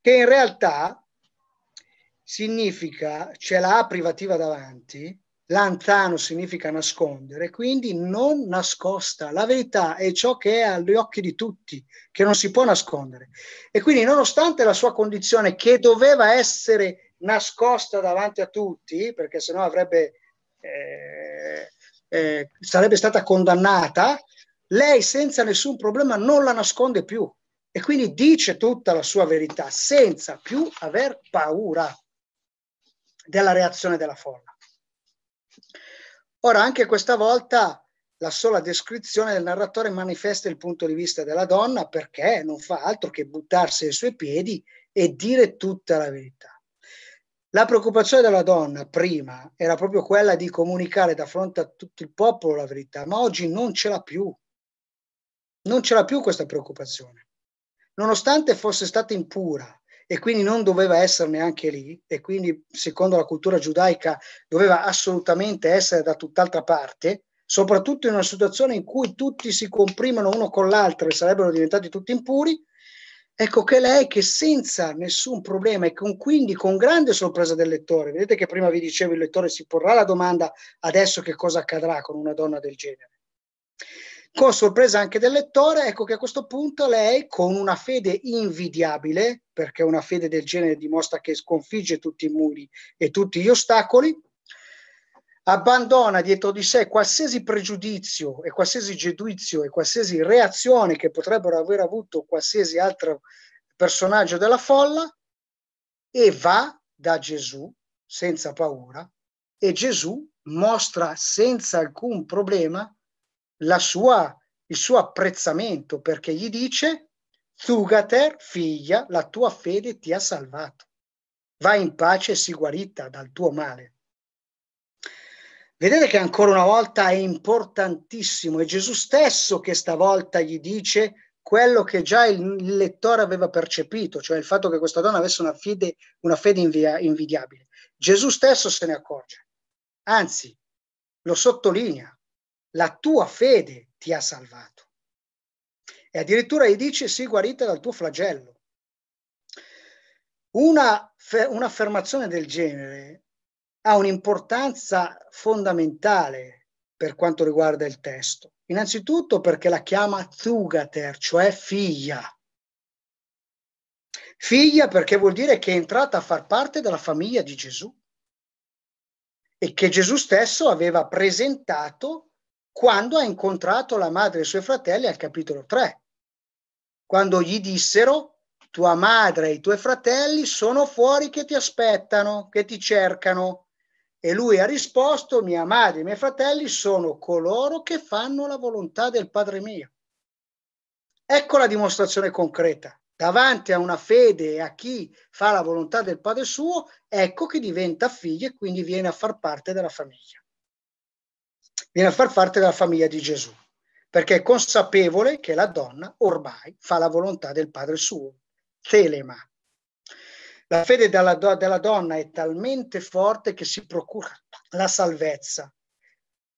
che in realtà significa c'è la A privativa davanti, lantano significa nascondere, quindi non nascosta. La verità è ciò che è agli occhi di tutti, che non si può nascondere. E quindi nonostante la sua condizione che doveva essere nascosta davanti a tutti, perché sennò avrebbe, eh, eh, sarebbe stata condannata, lei senza nessun problema non la nasconde più e quindi dice tutta la sua verità senza più aver paura della reazione della folla. Ora, anche questa volta la sola descrizione del narratore manifesta il punto di vista della donna perché non fa altro che buttarsi ai suoi piedi e dire tutta la verità. La preoccupazione della donna prima era proprio quella di comunicare da fronte a tutto il popolo la verità, ma oggi non ce l'ha più. Non ce l'ha più questa preoccupazione. Nonostante fosse stata impura e quindi non doveva essere neanche lì e quindi secondo la cultura giudaica doveva assolutamente essere da tutt'altra parte, soprattutto in una situazione in cui tutti si comprimono uno con l'altro e sarebbero diventati tutti impuri, ecco che lei che senza nessun problema e con, quindi con grande sorpresa del lettore, vedete che prima vi dicevo il lettore si porrà la domanda adesso che cosa accadrà con una donna del genere, con sorpresa anche del lettore, ecco che a questo punto lei, con una fede invidiabile, perché una fede del genere dimostra che sconfigge tutti i muri e tutti gli ostacoli, abbandona dietro di sé qualsiasi pregiudizio e qualsiasi giudizio e qualsiasi reazione che potrebbero aver avuto qualsiasi altro personaggio della folla e va da Gesù senza paura e Gesù mostra senza alcun problema sua, il suo apprezzamento perché gli dice, Zugater, figlia, la tua fede ti ha salvato. Vai in pace e si guarita dal tuo male. Vedete che ancora una volta è importantissimo, è Gesù stesso che stavolta gli dice quello che già il lettore aveva percepito, cioè il fatto che questa donna avesse una fede, una fede invia, invidiabile. Gesù stesso se ne accorge, anzi lo sottolinea, la tua fede ti ha salvato. E addirittura gli dice, sii guarita dal tuo flagello. Una, un'affermazione del genere ha un'importanza fondamentale per quanto riguarda il testo. Innanzitutto perché la chiama Zugater, cioè figlia. Figlia perché vuol dire che è entrata a far parte della famiglia di Gesù e che Gesù stesso aveva presentato quando ha incontrato la madre e i suoi fratelli al capitolo 3, quando gli dissero tua madre e i tuoi fratelli sono fuori che ti aspettano, che ti cercano. E lui ha risposto, mia madre e i miei fratelli sono coloro che fanno la volontà del Padre mio. Ecco la dimostrazione concreta. Davanti a una fede e a chi fa la volontà del Padre suo, ecco che diventa figlio e quindi viene a far parte della famiglia viene a far parte della famiglia di Gesù, perché è consapevole che la donna ormai fa la volontà del padre suo, telema. La fede della, della donna è talmente forte che si procura la salvezza.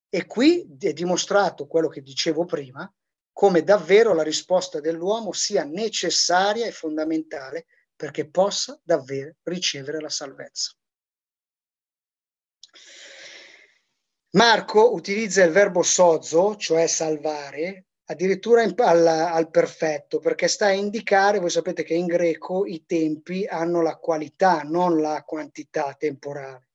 E qui è dimostrato quello che dicevo prima, come davvero la risposta dell'uomo sia necessaria e fondamentale perché possa davvero ricevere la salvezza. Marco utilizza il verbo sozzo, cioè salvare, addirittura in, al, al, perfetto, perché sta a indicare, voi sapete che in greco i tempi hanno la qualità, non la quantità temporale.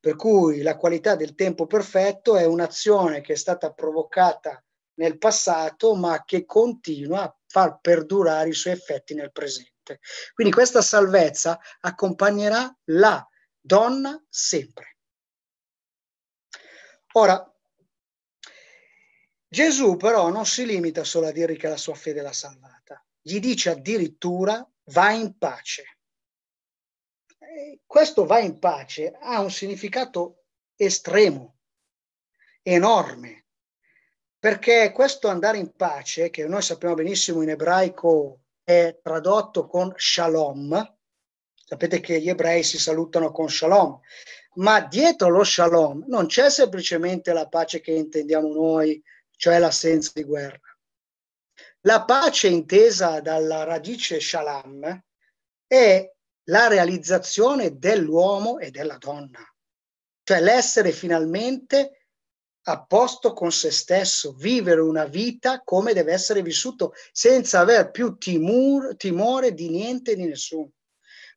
Per cui la qualità del tempo perfetto è un'azione che è stata provocata nel passato, ma che continua a far perdurare i suoi effetti nel presente. Quindi questa salvezza accompagnerà la donna sempre. Ora, Gesù però non si limita solo a dirgli che la sua fede l'ha salvata, gli dice addirittura va in pace. E questo va in pace ha un significato estremo, enorme, perché questo andare in pace, che noi sappiamo benissimo in ebraico è tradotto con shalom, Sapete che gli ebrei si salutano con shalom, ma dietro lo shalom non c'è semplicemente la pace che intendiamo noi, cioè l'assenza di guerra. La pace intesa dalla radice shalom è la realizzazione dell'uomo e della donna, cioè l'essere finalmente a posto con se stesso, vivere una vita come deve essere vissuto senza aver più timore, timore di niente e di nessuno.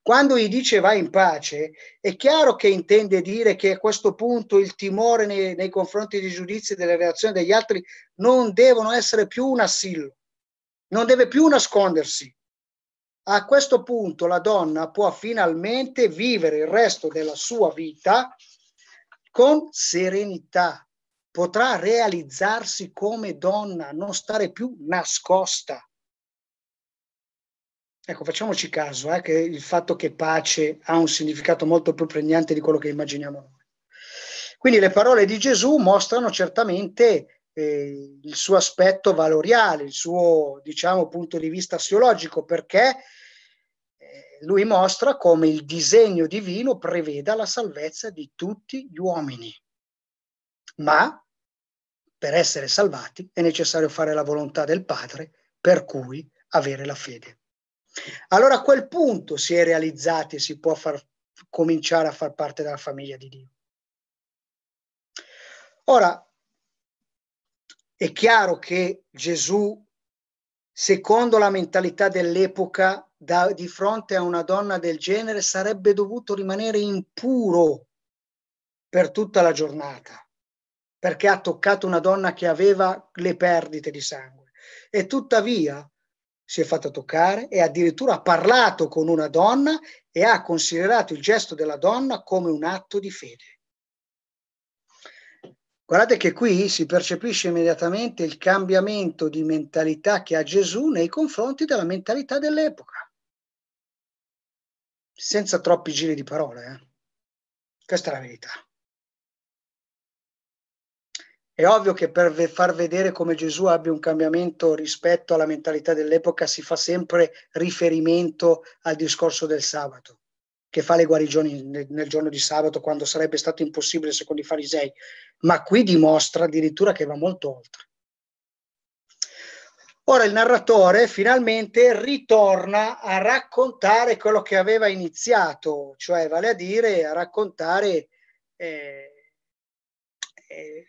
Quando gli dice vai in pace, è chiaro che intende dire che a questo punto il timore nei, nei confronti dei giudizi e delle reazioni degli altri non devono essere più un assillo, non deve più nascondersi. A questo punto la donna può finalmente vivere il resto della sua vita con serenità, potrà realizzarsi come donna, non stare più nascosta. Ecco, facciamoci caso eh, che il fatto che pace ha un significato molto più pregnante di quello che immaginiamo noi. Quindi le parole di Gesù mostrano certamente eh, il suo aspetto valoriale, il suo diciamo, punto di vista assiologico, perché eh, lui mostra come il disegno divino preveda la salvezza di tutti gli uomini. Ma per essere salvati è necessario fare la volontà del Padre, per cui avere la fede. Allora a quel punto si è realizzati e si può far, cominciare a far parte della famiglia di Dio. Ora, è chiaro che Gesù, secondo la mentalità dell'epoca, da, di fronte a una donna del genere sarebbe dovuto rimanere impuro per tutta la giornata, perché ha toccato una donna che aveva le perdite di sangue. E tuttavia si è fatta toccare e addirittura ha parlato con una donna e ha considerato il gesto della donna come un atto di fede. Guardate che qui si percepisce immediatamente il cambiamento di mentalità che ha Gesù nei confronti della mentalità dell'epoca. Senza troppi giri di parole. Eh? Questa è la verità. È ovvio che per far vedere come Gesù abbia un cambiamento rispetto alla mentalità dell'epoca si fa sempre riferimento al discorso del sabato, che fa le guarigioni nel giorno di sabato quando sarebbe stato impossibile secondo i farisei, ma qui dimostra addirittura che va molto oltre. Ora il narratore finalmente ritorna a raccontare quello che aveva iniziato, cioè vale a dire a raccontare eh, eh,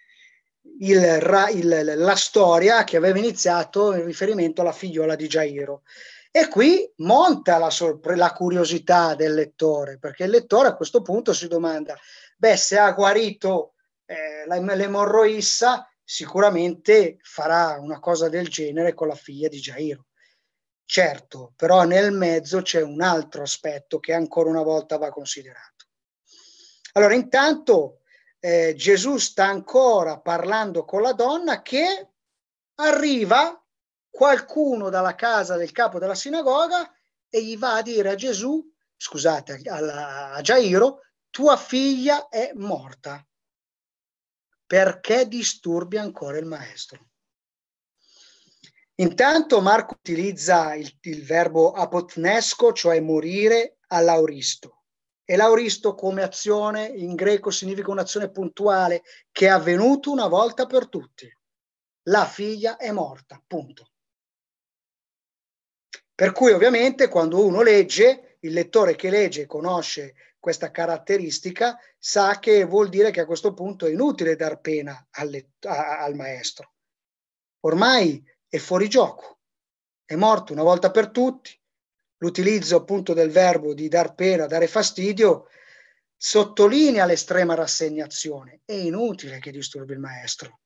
il, il, la storia che aveva iniziato in riferimento alla figliola di Jairo. E qui monta la, la curiosità del lettore, perché il lettore a questo punto si domanda, beh, se ha guarito eh, l'emorroissa, sicuramente farà una cosa del genere con la figlia di Jairo. Certo, però nel mezzo c'è un altro aspetto che ancora una volta va considerato. Allora, intanto eh, Gesù sta ancora parlando con la donna che arriva qualcuno dalla casa del capo della sinagoga e gli va a dire a Gesù, scusate, alla, a Gairo, tua figlia è morta. Perché disturbi ancora il maestro? Intanto Marco utilizza il, il verbo apotnesco, cioè morire all'auristo. E l'auristo come azione in greco significa un'azione puntuale che è avvenuta una volta per tutti. La figlia è morta, punto. Per cui ovviamente quando uno legge, il lettore che legge conosce questa caratteristica, sa che vuol dire che a questo punto è inutile dar pena al, al maestro. Ormai è fuori gioco, è morto una volta per tutti, l'utilizzo appunto del verbo di dar pena, dare fastidio, sottolinea l'estrema rassegnazione. È inutile che disturbi il maestro.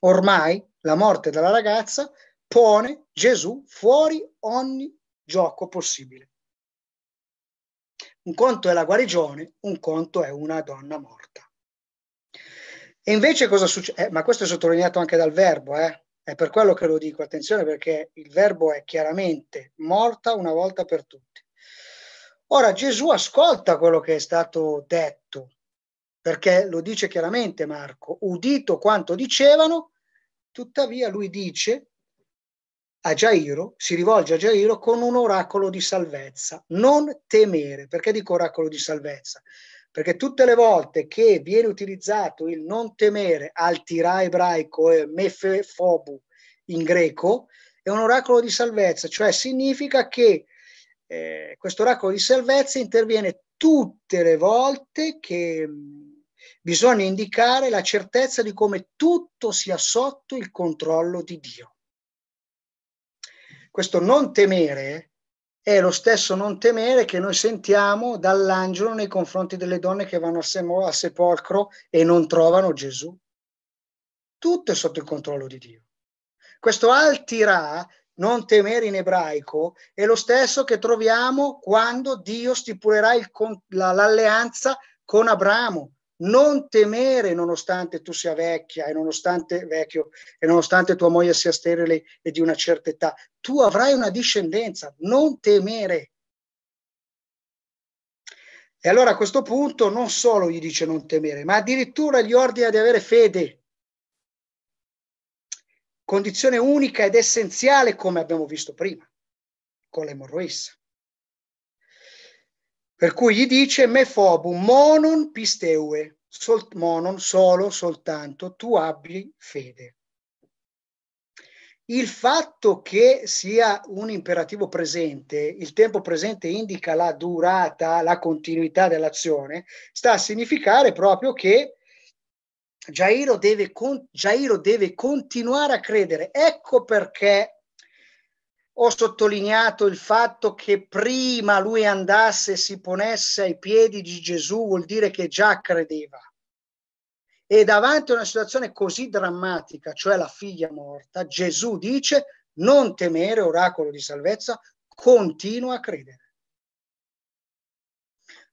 Ormai la morte della ragazza pone Gesù fuori ogni gioco possibile. Un conto è la guarigione, un conto è una donna morta. E invece cosa succede? Eh, ma questo è sottolineato anche dal verbo, eh? È per quello che lo dico, attenzione perché il verbo è chiaramente morta una volta per tutti. Ora Gesù ascolta quello che è stato detto, perché lo dice chiaramente Marco, udito quanto dicevano, tuttavia lui dice a Giairo, si rivolge a Giairo con un oracolo di salvezza, non temere, perché dico oracolo di salvezza? perché tutte le volte che viene utilizzato il non temere al tirà ebraico e mefefobu in greco, è un oracolo di salvezza, cioè significa che eh, questo oracolo di salvezza interviene tutte le volte che mh, mm, bisogna indicare la certezza di come tutto sia sotto il controllo di Dio. Questo non temere è lo stesso non temere che noi sentiamo dall'angelo nei confronti delle donne che vanno al sepolcro e non trovano Gesù. Tutto è sotto il controllo di Dio. Questo altira, non temere in ebraico, è lo stesso che troviamo quando Dio stipulerà il, l'alleanza con Abramo, non temere nonostante tu sia vecchia e nonostante vecchio e nonostante tua moglie sia sterile e di una certa età, tu avrai una discendenza, non temere. E allora a questo punto non solo gli dice non temere, ma addirittura gli ordina di avere fede, condizione unica ed essenziale come abbiamo visto prima con l'emorroissa. Per cui gli dice me mefobum monon pisteue, sol, monon solo, soltanto, tu abbi fede. Il fatto che sia un imperativo presente, il tempo presente indica la durata, la continuità dell'azione, sta a significare proprio che Jairo deve, con, Jairo deve continuare a credere. Ecco perché ho sottolineato il fatto che prima lui andasse e si ponesse ai piedi di Gesù vuol dire che già credeva. E davanti a una situazione così drammatica, cioè la figlia morta, Gesù dice non temere, oracolo di salvezza, continua a credere.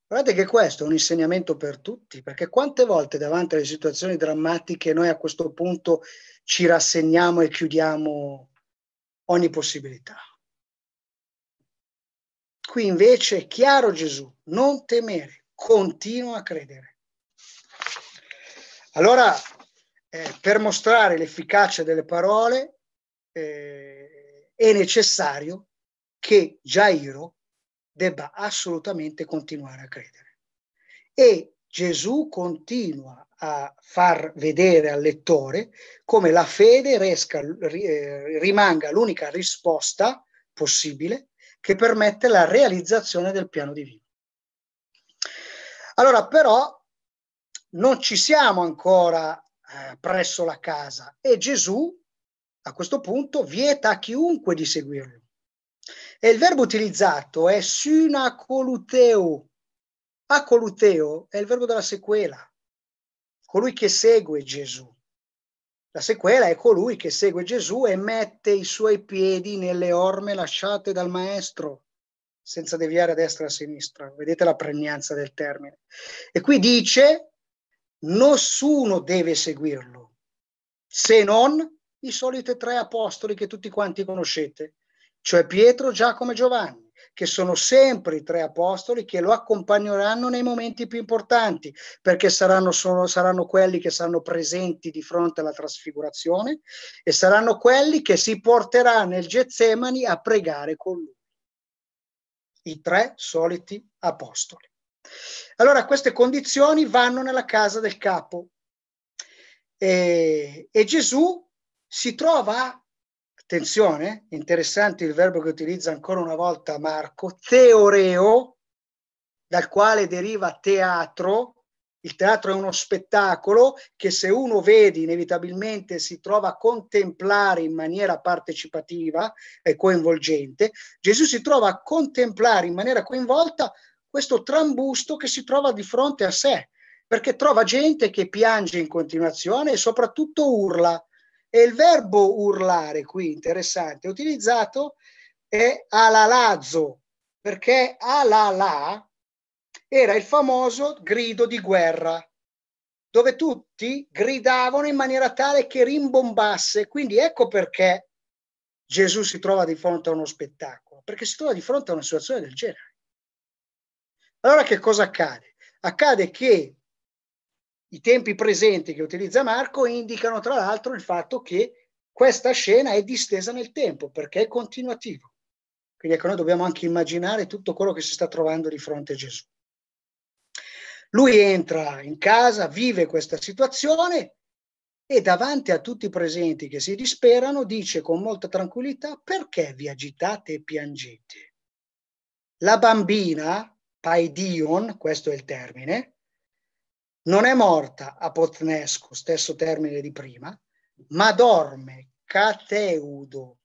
Guardate che questo è un insegnamento per tutti, perché quante volte davanti alle situazioni drammatiche noi a questo punto ci rassegniamo e chiudiamo ogni possibilità. Qui invece è chiaro Gesù, non temere, continua a credere. Allora, eh, per mostrare l'efficacia delle parole eh, è necessario che Jairo debba assolutamente continuare a credere. E Gesù continua a far vedere al lettore come la fede resca, eh, rimanga l'unica risposta possibile che permette la realizzazione del piano divino. Allora però non ci siamo ancora eh, presso la casa e Gesù a questo punto vieta a chiunque di seguirlo. E il verbo utilizzato è synacoluteo. Acoluteo è il verbo della sequela, colui che segue Gesù. La sequela è colui che segue Gesù e mette i suoi piedi nelle orme lasciate dal Maestro, senza deviare a destra e a sinistra. Vedete la pregnanza del termine. E qui dice, nessuno deve seguirlo, se non i soliti tre apostoli che tutti quanti conoscete, cioè Pietro, Giacomo e Giovanni che sono sempre i tre apostoli che lo accompagneranno nei momenti più importanti, perché saranno, sono, saranno quelli che saranno presenti di fronte alla trasfigurazione e saranno quelli che si porteranno nel Getsemani a pregare con lui. I tre soliti apostoli. Allora queste condizioni vanno nella casa del capo e, e Gesù si trova a Attenzione, interessante il verbo che utilizza ancora una volta Marco, teoreo, dal quale deriva teatro. Il teatro è uno spettacolo che se uno vede inevitabilmente si trova a contemplare in maniera partecipativa e coinvolgente. Gesù si trova a contemplare in maniera coinvolta questo trambusto che si trova di fronte a sé, perché trova gente che piange in continuazione e soprattutto urla e il verbo urlare qui, interessante, utilizzato è alalazzo, perché alala era il famoso grido di guerra, dove tutti gridavano in maniera tale che rimbombasse. Quindi ecco perché Gesù si trova di fronte a uno spettacolo, perché si trova di fronte a una situazione del genere. Allora che cosa accade? Accade che i tempi presenti che utilizza Marco indicano tra l'altro il fatto che questa scena è distesa nel tempo perché è continuativo. Quindi ecco, noi dobbiamo anche immaginare tutto quello che si sta trovando di fronte a Gesù. Lui entra in casa, vive questa situazione e davanti a tutti i presenti che si disperano dice con molta tranquillità perché vi agitate e piangete. La bambina, paidion, questo è il termine, non è morta a Potnescu, stesso termine di prima, ma dorme cateudo.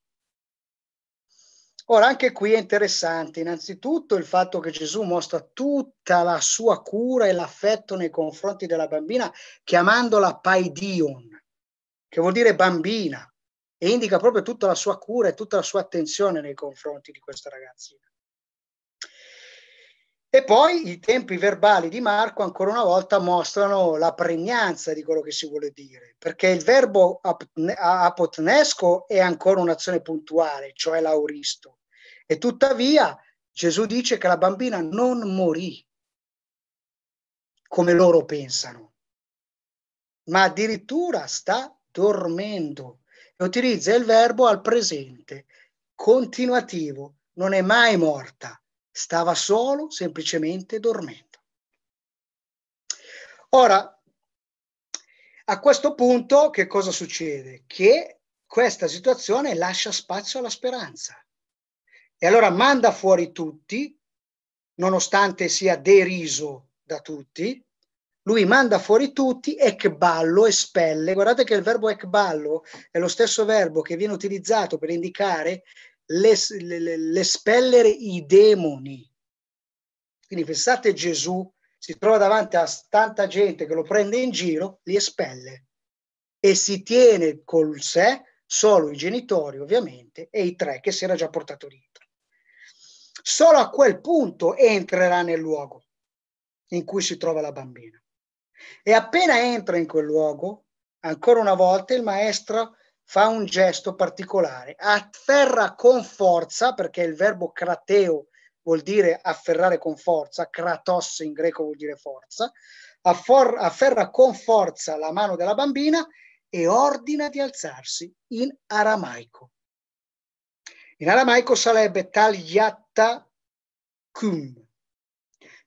Ora, anche qui è interessante innanzitutto il fatto che Gesù mostra tutta la sua cura e l'affetto nei confronti della bambina, chiamandola Paidion, che vuol dire bambina, e indica proprio tutta la sua cura e tutta la sua attenzione nei confronti di questa ragazzina. E poi i tempi verbali di Marco ancora una volta mostrano la pregnanza di quello che si vuole dire, perché il verbo apotnesco è ancora un'azione puntuale, cioè l'auristo. E tuttavia Gesù dice che la bambina non morì, come loro pensano, ma addirittura sta dormendo e utilizza il verbo al presente, continuativo, non è mai morta stava solo, semplicemente dormendo. Ora, a questo punto che cosa succede? Che questa situazione lascia spazio alla speranza. E allora manda fuori tutti, nonostante sia deriso da tutti, lui manda fuori tutti, ecballo, espelle. Guardate che il verbo ecballo è lo stesso verbo che viene utilizzato per indicare l'espellere i demoni. Quindi pensate Gesù si trova davanti a tanta gente che lo prende in giro, li espelle e si tiene con sé solo i genitori ovviamente e i tre che si era già portato dietro. Solo a quel punto entrerà nel luogo in cui si trova la bambina. E appena entra in quel luogo, ancora una volta il maestro fa un gesto particolare, afferra con forza, perché il verbo crateo vuol dire afferrare con forza, kratos in greco vuol dire forza, affor- afferra con forza la mano della bambina e ordina di alzarsi in aramaico. In aramaico sarebbe tagliatta cum,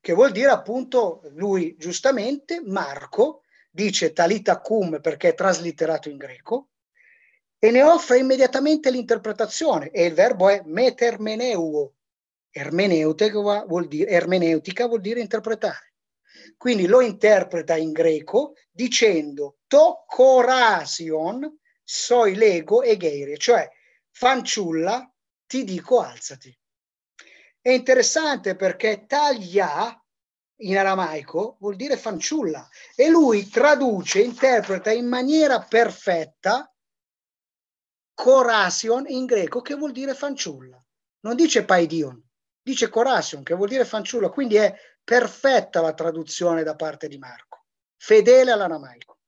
che vuol dire appunto lui giustamente, Marco, dice talita cum perché è traslitterato in greco, e ne offre immediatamente l'interpretazione e il verbo è metermeneuo. Ermeneutica vuol dire, ermeneutica vuol dire interpretare. Quindi lo interpreta in greco dicendo tocorasion soi lego e cioè fanciulla ti dico alzati. È interessante perché taglia in aramaico vuol dire fanciulla e lui traduce, interpreta in maniera perfetta coration in greco che vuol dire fanciulla. Non dice paidion, dice coration che vuol dire fanciulla, quindi è perfetta la traduzione da parte di Marco, fedele all'aramaico.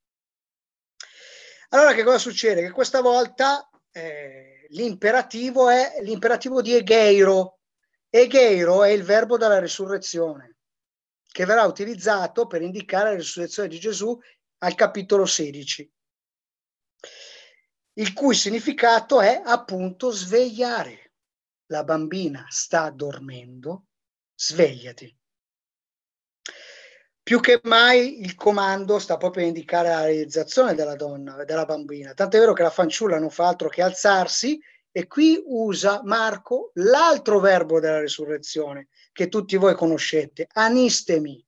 Allora che cosa succede? Che questa volta eh, l'imperativo è l'imperativo di Egeiro. Egeiro è il verbo della risurrezione che verrà utilizzato per indicare la risurrezione di Gesù al capitolo 16 il cui significato è appunto svegliare. La bambina sta dormendo, svegliati. Più che mai il comando sta proprio a indicare la realizzazione della donna, della bambina. Tant'è vero che la fanciulla non fa altro che alzarsi e qui usa Marco l'altro verbo della risurrezione che tutti voi conoscete, anistemi.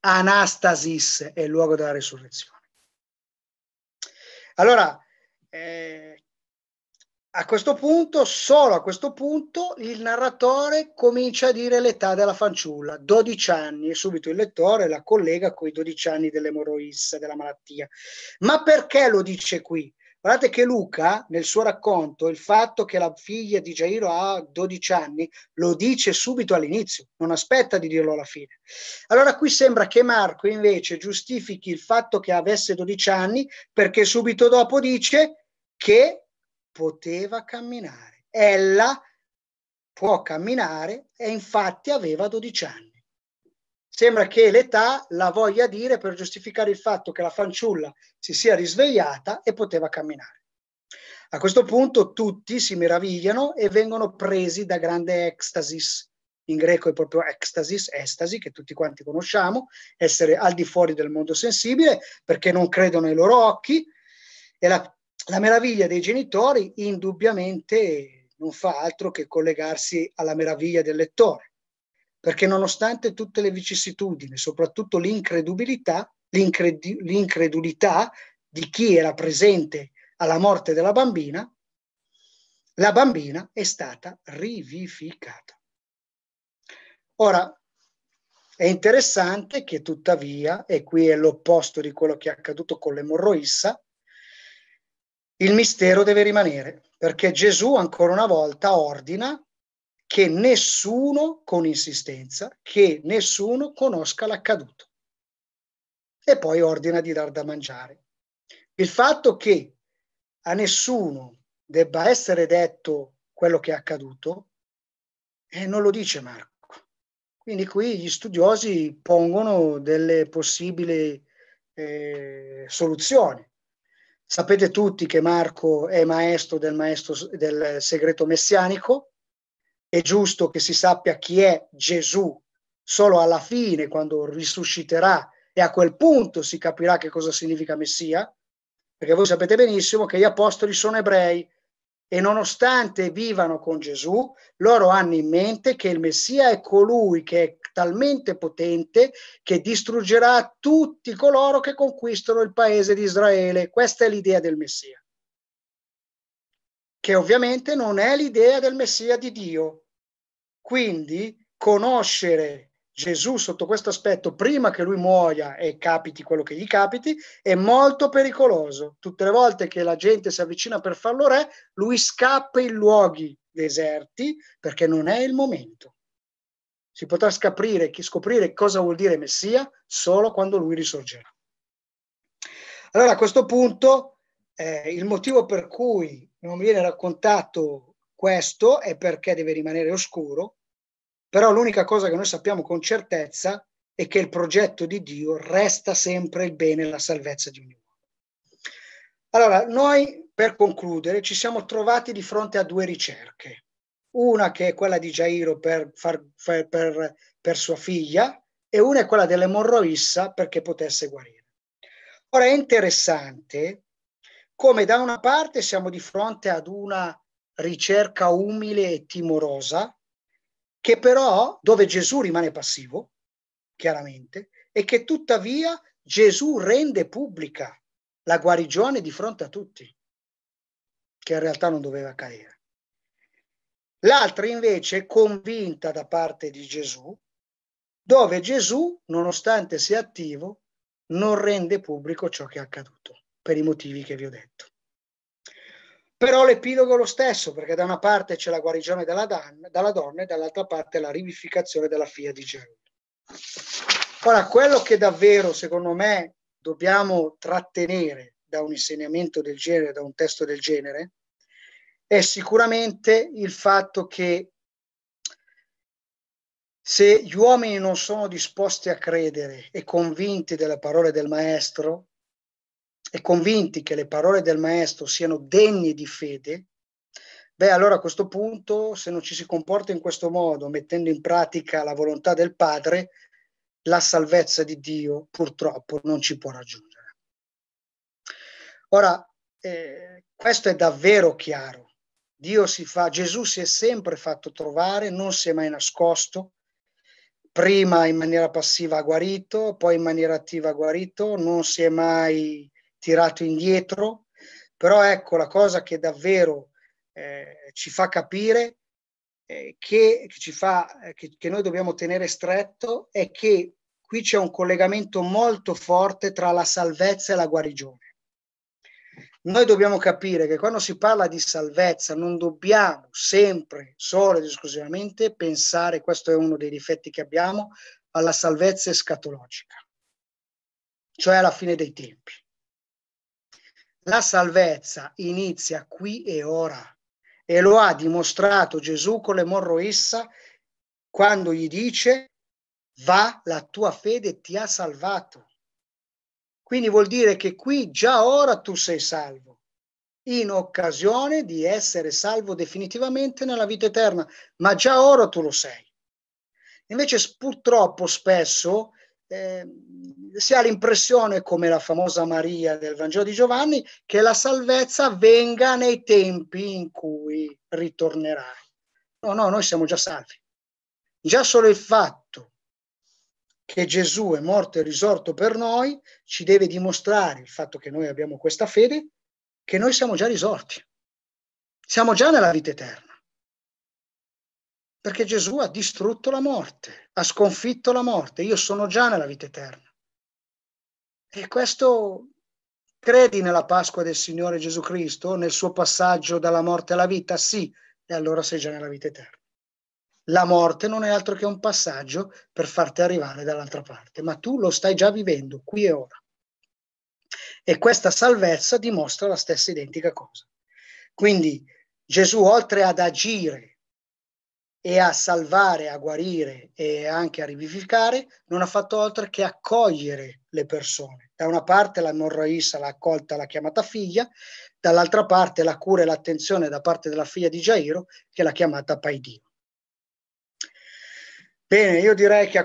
Anastasis è il luogo della risurrezione. Allora, eh, a questo punto, solo a questo punto, il narratore comincia a dire l'età della fanciulla, 12 anni, e subito il lettore la collega con i 12 anni dell'emoroissa, della malattia. Ma perché lo dice qui? Guardate che Luca, nel suo racconto, il fatto che la figlia di Jairo ha 12 anni, lo dice subito all'inizio, non aspetta di dirlo alla fine. Allora qui sembra che Marco invece giustifichi il fatto che avesse 12 anni perché subito dopo dice che poteva camminare. Ella può camminare e infatti aveva 12 anni. Sembra che l'età la voglia dire per giustificare il fatto che la fanciulla si sia risvegliata e poteva camminare. A questo punto tutti si meravigliano e vengono presi da grande ecstasis. In greco è proprio ecstasis, estasi, che tutti quanti conosciamo, essere al di fuori del mondo sensibile perché non credono ai loro occhi. E la la meraviglia dei genitori indubbiamente non fa altro che collegarsi alla meraviglia del lettore, perché nonostante tutte le vicissitudini, soprattutto l'incredulità, l'incred- l'incredulità di chi era presente alla morte della bambina, la bambina è stata rivificata. Ora, è interessante che tuttavia, e qui è l'opposto di quello che è accaduto con l'emorroissa, il mistero deve rimanere, perché Gesù ancora una volta ordina che nessuno, con insistenza, che nessuno conosca l'accaduto. E poi ordina di dar da mangiare. Il fatto che a nessuno debba essere detto quello che è accaduto, eh, non lo dice Marco. Quindi qui gli studiosi pongono delle possibili eh, soluzioni. Sapete tutti che Marco è maestro del, maestro del segreto messianico, è giusto che si sappia chi è Gesù solo alla fine, quando risusciterà, e a quel punto si capirà che cosa significa Messia, perché voi sapete benissimo che gli apostoli sono ebrei, e nonostante vivano con Gesù, loro hanno in mente che il Messia è colui che è talmente potente che distruggerà tutti coloro che conquistano il paese di Israele. Questa è l'idea del Messia, che ovviamente non è l'idea del Messia di Dio. Quindi conoscere Gesù sotto questo aspetto, prima che lui muoia e capiti quello che gli capiti, è molto pericoloso. Tutte le volte che la gente si avvicina per farlo re, lui scappa in luoghi deserti perché non è il momento. Si potrà scoprire, scoprire cosa vuol dire Messia solo quando lui risorgerà. Allora a questo punto eh, il motivo per cui non viene raccontato questo è perché deve rimanere oscuro, però l'unica cosa che noi sappiamo con certezza è che il progetto di Dio resta sempre il bene e la salvezza di ognuno. Allora, noi per concludere ci siamo trovati di fronte a due ricerche. Una che è quella di Jairo per, far, per, per, per sua figlia e una è quella dell'emorroissa perché potesse guarire. Ora è interessante come da una parte siamo di fronte ad una ricerca umile e timorosa che però dove Gesù rimane passivo, chiaramente, e che tuttavia Gesù rende pubblica la guarigione di fronte a tutti, che in realtà non doveva accadere. L'altra invece è convinta da parte di Gesù, dove Gesù, nonostante sia attivo, non rende pubblico ciò che è accaduto, per i motivi che vi ho detto però l'epilogo è lo stesso, perché da una parte c'è la guarigione della, dan- dalla donna e dall'altra parte la rivificazione della figlia di Geraldo. Ora, quello che davvero, secondo me, dobbiamo trattenere da un insegnamento del genere, da un testo del genere, è sicuramente il fatto che se gli uomini non sono disposti a credere e convinti delle parole del maestro, e convinti che le parole del maestro siano degne di fede, beh allora a questo punto se non ci si comporta in questo modo, mettendo in pratica la volontà del Padre, la salvezza di Dio purtroppo non ci può raggiungere. Ora, eh, questo è davvero chiaro. Dio si fa, Gesù si è sempre fatto trovare, non si è mai nascosto, prima in maniera passiva ha guarito, poi in maniera attiva ha guarito, non si è mai tirato indietro, però ecco la cosa che davvero eh, ci fa capire eh, che, che, fa, eh, che, che noi dobbiamo tenere stretto è che qui c'è un collegamento molto forte tra la salvezza e la guarigione noi dobbiamo capire che quando si parla di salvezza non dobbiamo sempre, solo ed esclusivamente, pensare, questo è uno dei difetti che abbiamo, alla salvezza escatologica, cioè alla fine dei tempi. La salvezza inizia qui e ora e lo ha dimostrato Gesù con l'emorroissa quando gli dice va, la tua fede ti ha salvato. Quindi vuol dire che qui già ora tu sei salvo, in occasione di essere salvo definitivamente nella vita eterna, ma già ora tu lo sei. Invece purtroppo spesso eh, si ha l'impressione, come la famosa Maria del Vangelo di Giovanni, che la salvezza venga nei tempi in cui ritornerai. No, no, noi siamo già salvi. Già solo il fatto che Gesù è morto e risorto per noi ci deve dimostrare il fatto che noi abbiamo questa fede, che noi siamo già risorti. Siamo già nella vita eterna perché Gesù ha distrutto la morte, ha sconfitto la morte, io sono già nella vita eterna. E questo credi nella Pasqua del Signore Gesù Cristo, nel suo passaggio dalla morte alla vita? Sì, e allora sei già nella vita eterna. La morte non è altro che un passaggio per farti arrivare dall'altra parte, ma tu lo stai già vivendo qui e ora. E questa salvezza dimostra la stessa identica cosa. Quindi Gesù, oltre ad agire e a salvare, a guarire e anche a rivivificare, non ha fatto altro che accogliere le persone. Da una parte la Morraissa l'ha accolta, l'ha chiamata figlia, dall'altra parte la cura e l'attenzione da parte della figlia di Jairo che l'ha chiamata Paidino. Bene, io direi che a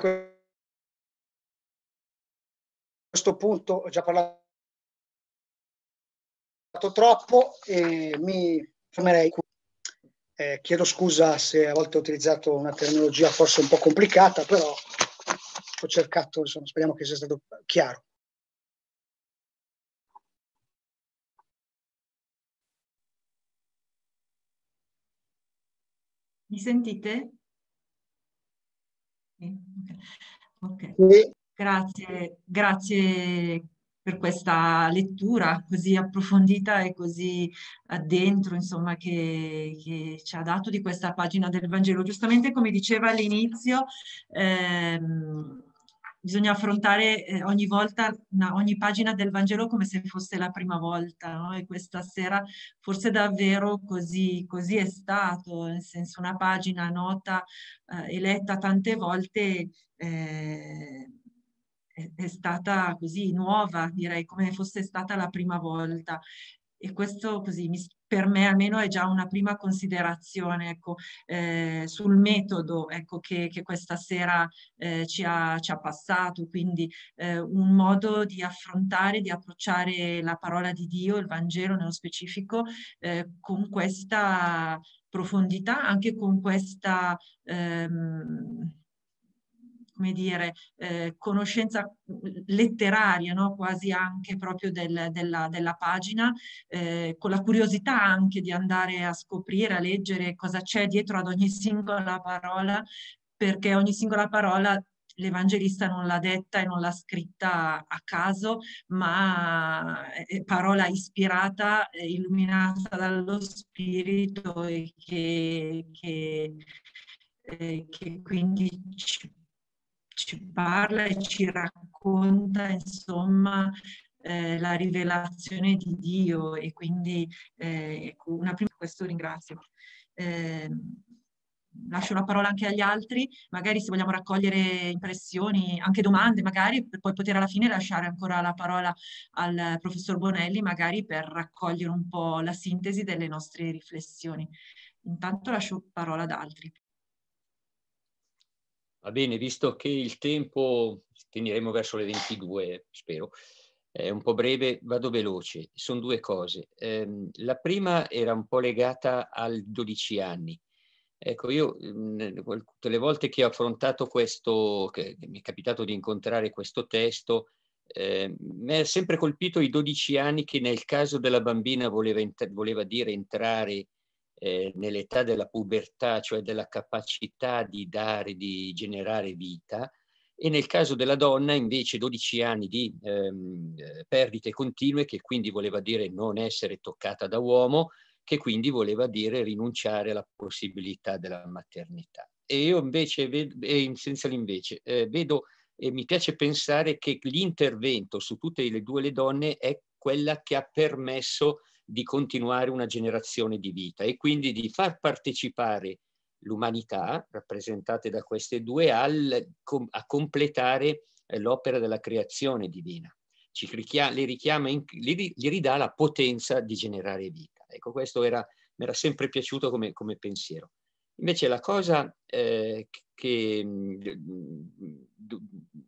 questo punto ho già parlato troppo e mi fermerei qui. Eh, chiedo scusa se a volte ho utilizzato una terminologia forse un po' complicata, però ho cercato, insomma, speriamo che sia stato chiaro. Mi sentite? Ok, okay. Grazie, grazie per questa lettura così approfondita e così addentro, insomma, che, che, ci ha dato di questa pagina del Vangelo. Giustamente, come diceva all'inizio, ehm, bisogna affrontare eh, ogni volta, una, ogni pagina del Vangelo come se fosse la prima volta, no? e questa sera forse davvero così, così, è stato, nel senso una pagina nota eh, e letta tante volte. Eh, è, stata così nuova, direi come fosse stata la prima volta e questo così mi, per me almeno è già una prima considerazione ecco, eh, sul metodo ecco, che, che, questa sera eh, ci, ha, ci, ha, passato, quindi eh, un modo di affrontare, di approcciare la parola di Dio, il Vangelo nello specifico, eh, con questa profondità, anche con questa... Ehm, come dire, eh, conoscenza letteraria, no? quasi anche proprio del, della, della, pagina, eh, con la curiosità anche di andare a scoprire, a leggere cosa c'è dietro ad ogni singola parola, perché ogni singola parola l'Evangelista non l'ha detta e non l'ha scritta a caso, ma eh, è parola ispirata, eh, illuminata dallo Spirito e che, che, eh, che quindi ci ci parla e ci racconta insomma eh, la rivelazione di Dio e quindi eh, ecco, una prima questo ringrazio. Eh, lascio la parola anche agli altri, magari se vogliamo raccogliere impressioni, anche domande, magari per poi poter alla fine lasciare ancora la parola al professor Bonelli, magari per raccogliere un po' la sintesi delle nostre riflessioni. Intanto lascio parola ad altri. Va bene, visto che il tempo, teniremo verso le 22, spero, è un po' breve, vado veloce. Sono due cose. Eh, la prima era un po' legata al 12 anni. Ecco, io mhmm, tutte le volte che ho affrontato questo, che mi è capitato di incontrare questo testo, eh, mi ha sempre colpito i 12 anni che nel caso della bambina voleva, voleva dire entrare eh, nell'età della pubertà, cioè della capacità di dare, di generare vita, e nel caso della donna invece 12 anni di ehm, eh, perdite continue, che quindi voleva dire non essere toccata da uomo, che quindi voleva dire rinunciare alla possibilità della maternità. E io invece, vedo, e senza l'invece, eh, vedo e mi piace pensare che l'intervento su tutte e due le donne è quella che ha permesso di continuare una generazione di vita e quindi di far partecipare l'umanità, rappresentate da queste due, al, com, a completare eh, l'opera della creazione divina. Ci richiama, li, richiama in, li, li, ridà la potenza di generare vita. Ecco, questo era, mi era sempre piaciuto come, come pensiero. Invece la cosa eh, che, mm,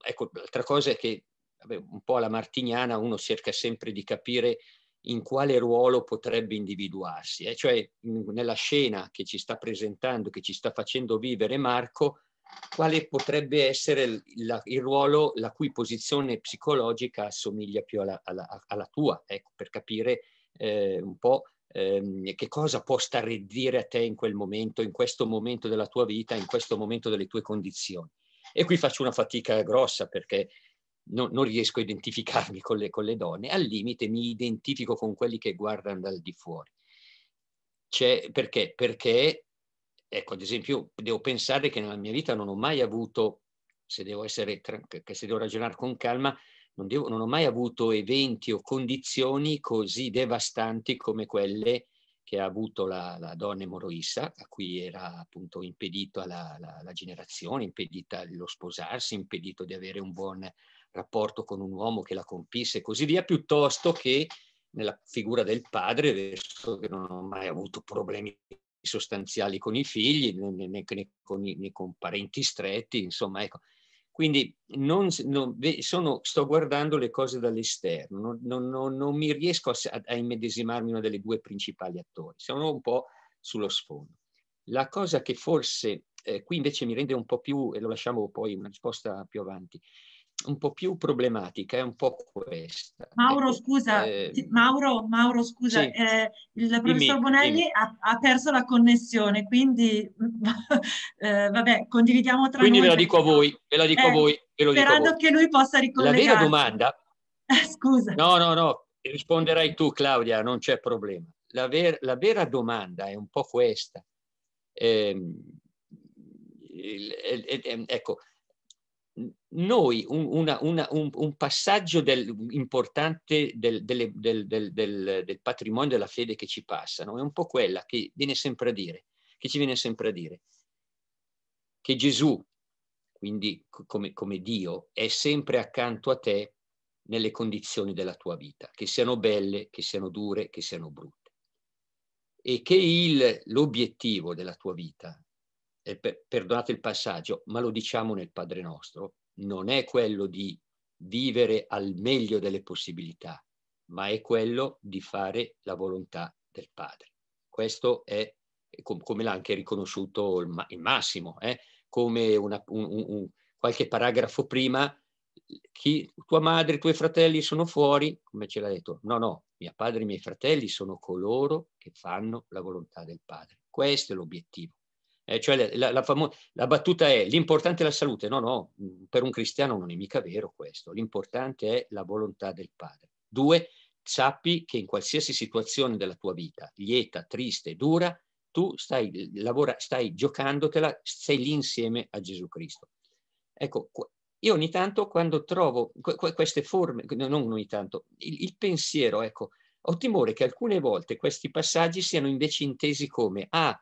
ecco, l'altra cosa è che un po' alla martignana, uno cerca sempre di capire in quale ruolo potrebbe individuarsi. Eh? Cioè, nella scena che ci sta presentando, che ci sta facendo vivere Marco, quale potrebbe essere il, la, il ruolo la cui posizione psicologica assomiglia più alla, alla, alla tua, ecco, per capire eh, un po' ehm, che cosa può stare dire a te in quel momento, in questo momento della tua vita, in questo momento delle tue condizioni. E qui faccio una fatica grossa perché no, non riesco a identificarmi con le, con le donne, al limite mi identifico con quelli che guardano dal di fuori. C'è, perché? Perché, ecco, ad esempio, devo pensare che nella mia vita non ho mai avuto, se devo, essere, se devo ragionare con calma, non, devo, non ho mai avuto eventi o condizioni così devastanti come quelle che ha avuto la, la donna Moroissa, a cui era appunto impedita la, la, la, generazione, impedita lo sposarsi, impedito di avere un buon rapporto con un uomo che la compisse e così via, piuttosto che nella figura del padre, verso che non ho mai avuto problemi sostanziali con i figli, né, né, né, con, né con, parenti stretti, insomma, ecco. Quindi non, non, sono, sto guardando le cose dall'esterno, non, non mi riesco a, a immedesimarmi una delle due principali attori, sono un po' sullo sfondo. La cosa che forse eh, qui invece mi rende un po' più, e lo lasciamo poi una risposta più avanti, un po' più problematica è un po' questa. Mauro, ecco, scusa, eh... Mauro, Mauro, scusa, sì. eh, il professor dimmi, Bonelli dimmi. Ha, ha, perso la connessione, quindi eh, vabbè, condividiamo tra quindi noi. Quindi ve la dico a voi, ve la dico a eh, voi. Ve lo sperando dico che lui possa ricollegarsi. La vera domanda... scusa. No, no, no, risponderai tu Claudia, non c'è problema. La, ver la, vera domanda è un po' questa. Ehm, il, il, il, ecco, noi un, una, una, un, un passaggio del, importante del, del, del, patrimonio della fede che ci passano è un po' quella che viene sempre a dire, che ci viene sempre a dire, che Gesù, quindi come, come Dio, è sempre accanto a te nelle condizioni della tua vita, che siano belle, che siano dure, che siano brutte. E che il, l'obiettivo della tua vita eh, per, perdonate il passaggio, ma lo diciamo nel Padre nostro, non è quello di vivere al meglio delle possibilità, ma è quello di fare la volontà del Padre. Questo è com come l'ha anche riconosciuto il, ma il Massimo, eh? come una, un, un, un, qualche paragrafo prima, chi, tua madre, i tuoi fratelli sono fuori, come ce l'ha detto, no, no, mio padre e i miei fratelli sono coloro che fanno la volontà del Padre. Questo è l'obiettivo. Eh, cioè la, la, famo- la, battuta è l'importante è la salute. No, no, per un cristiano non è mica vero questo. L'importante è la volontà del Padre. Due, sappi che in qualsiasi situazione della tua vita, lieta, triste, dura, tu stai, lavora, stai giocandotela, sei lì insieme a Gesù Cristo. Ecco, io ogni tanto quando trovo queste forme, non ogni tanto, il, il pensiero, ecco, ho timore che alcune volte questi passaggi siano invece intesi come, ah,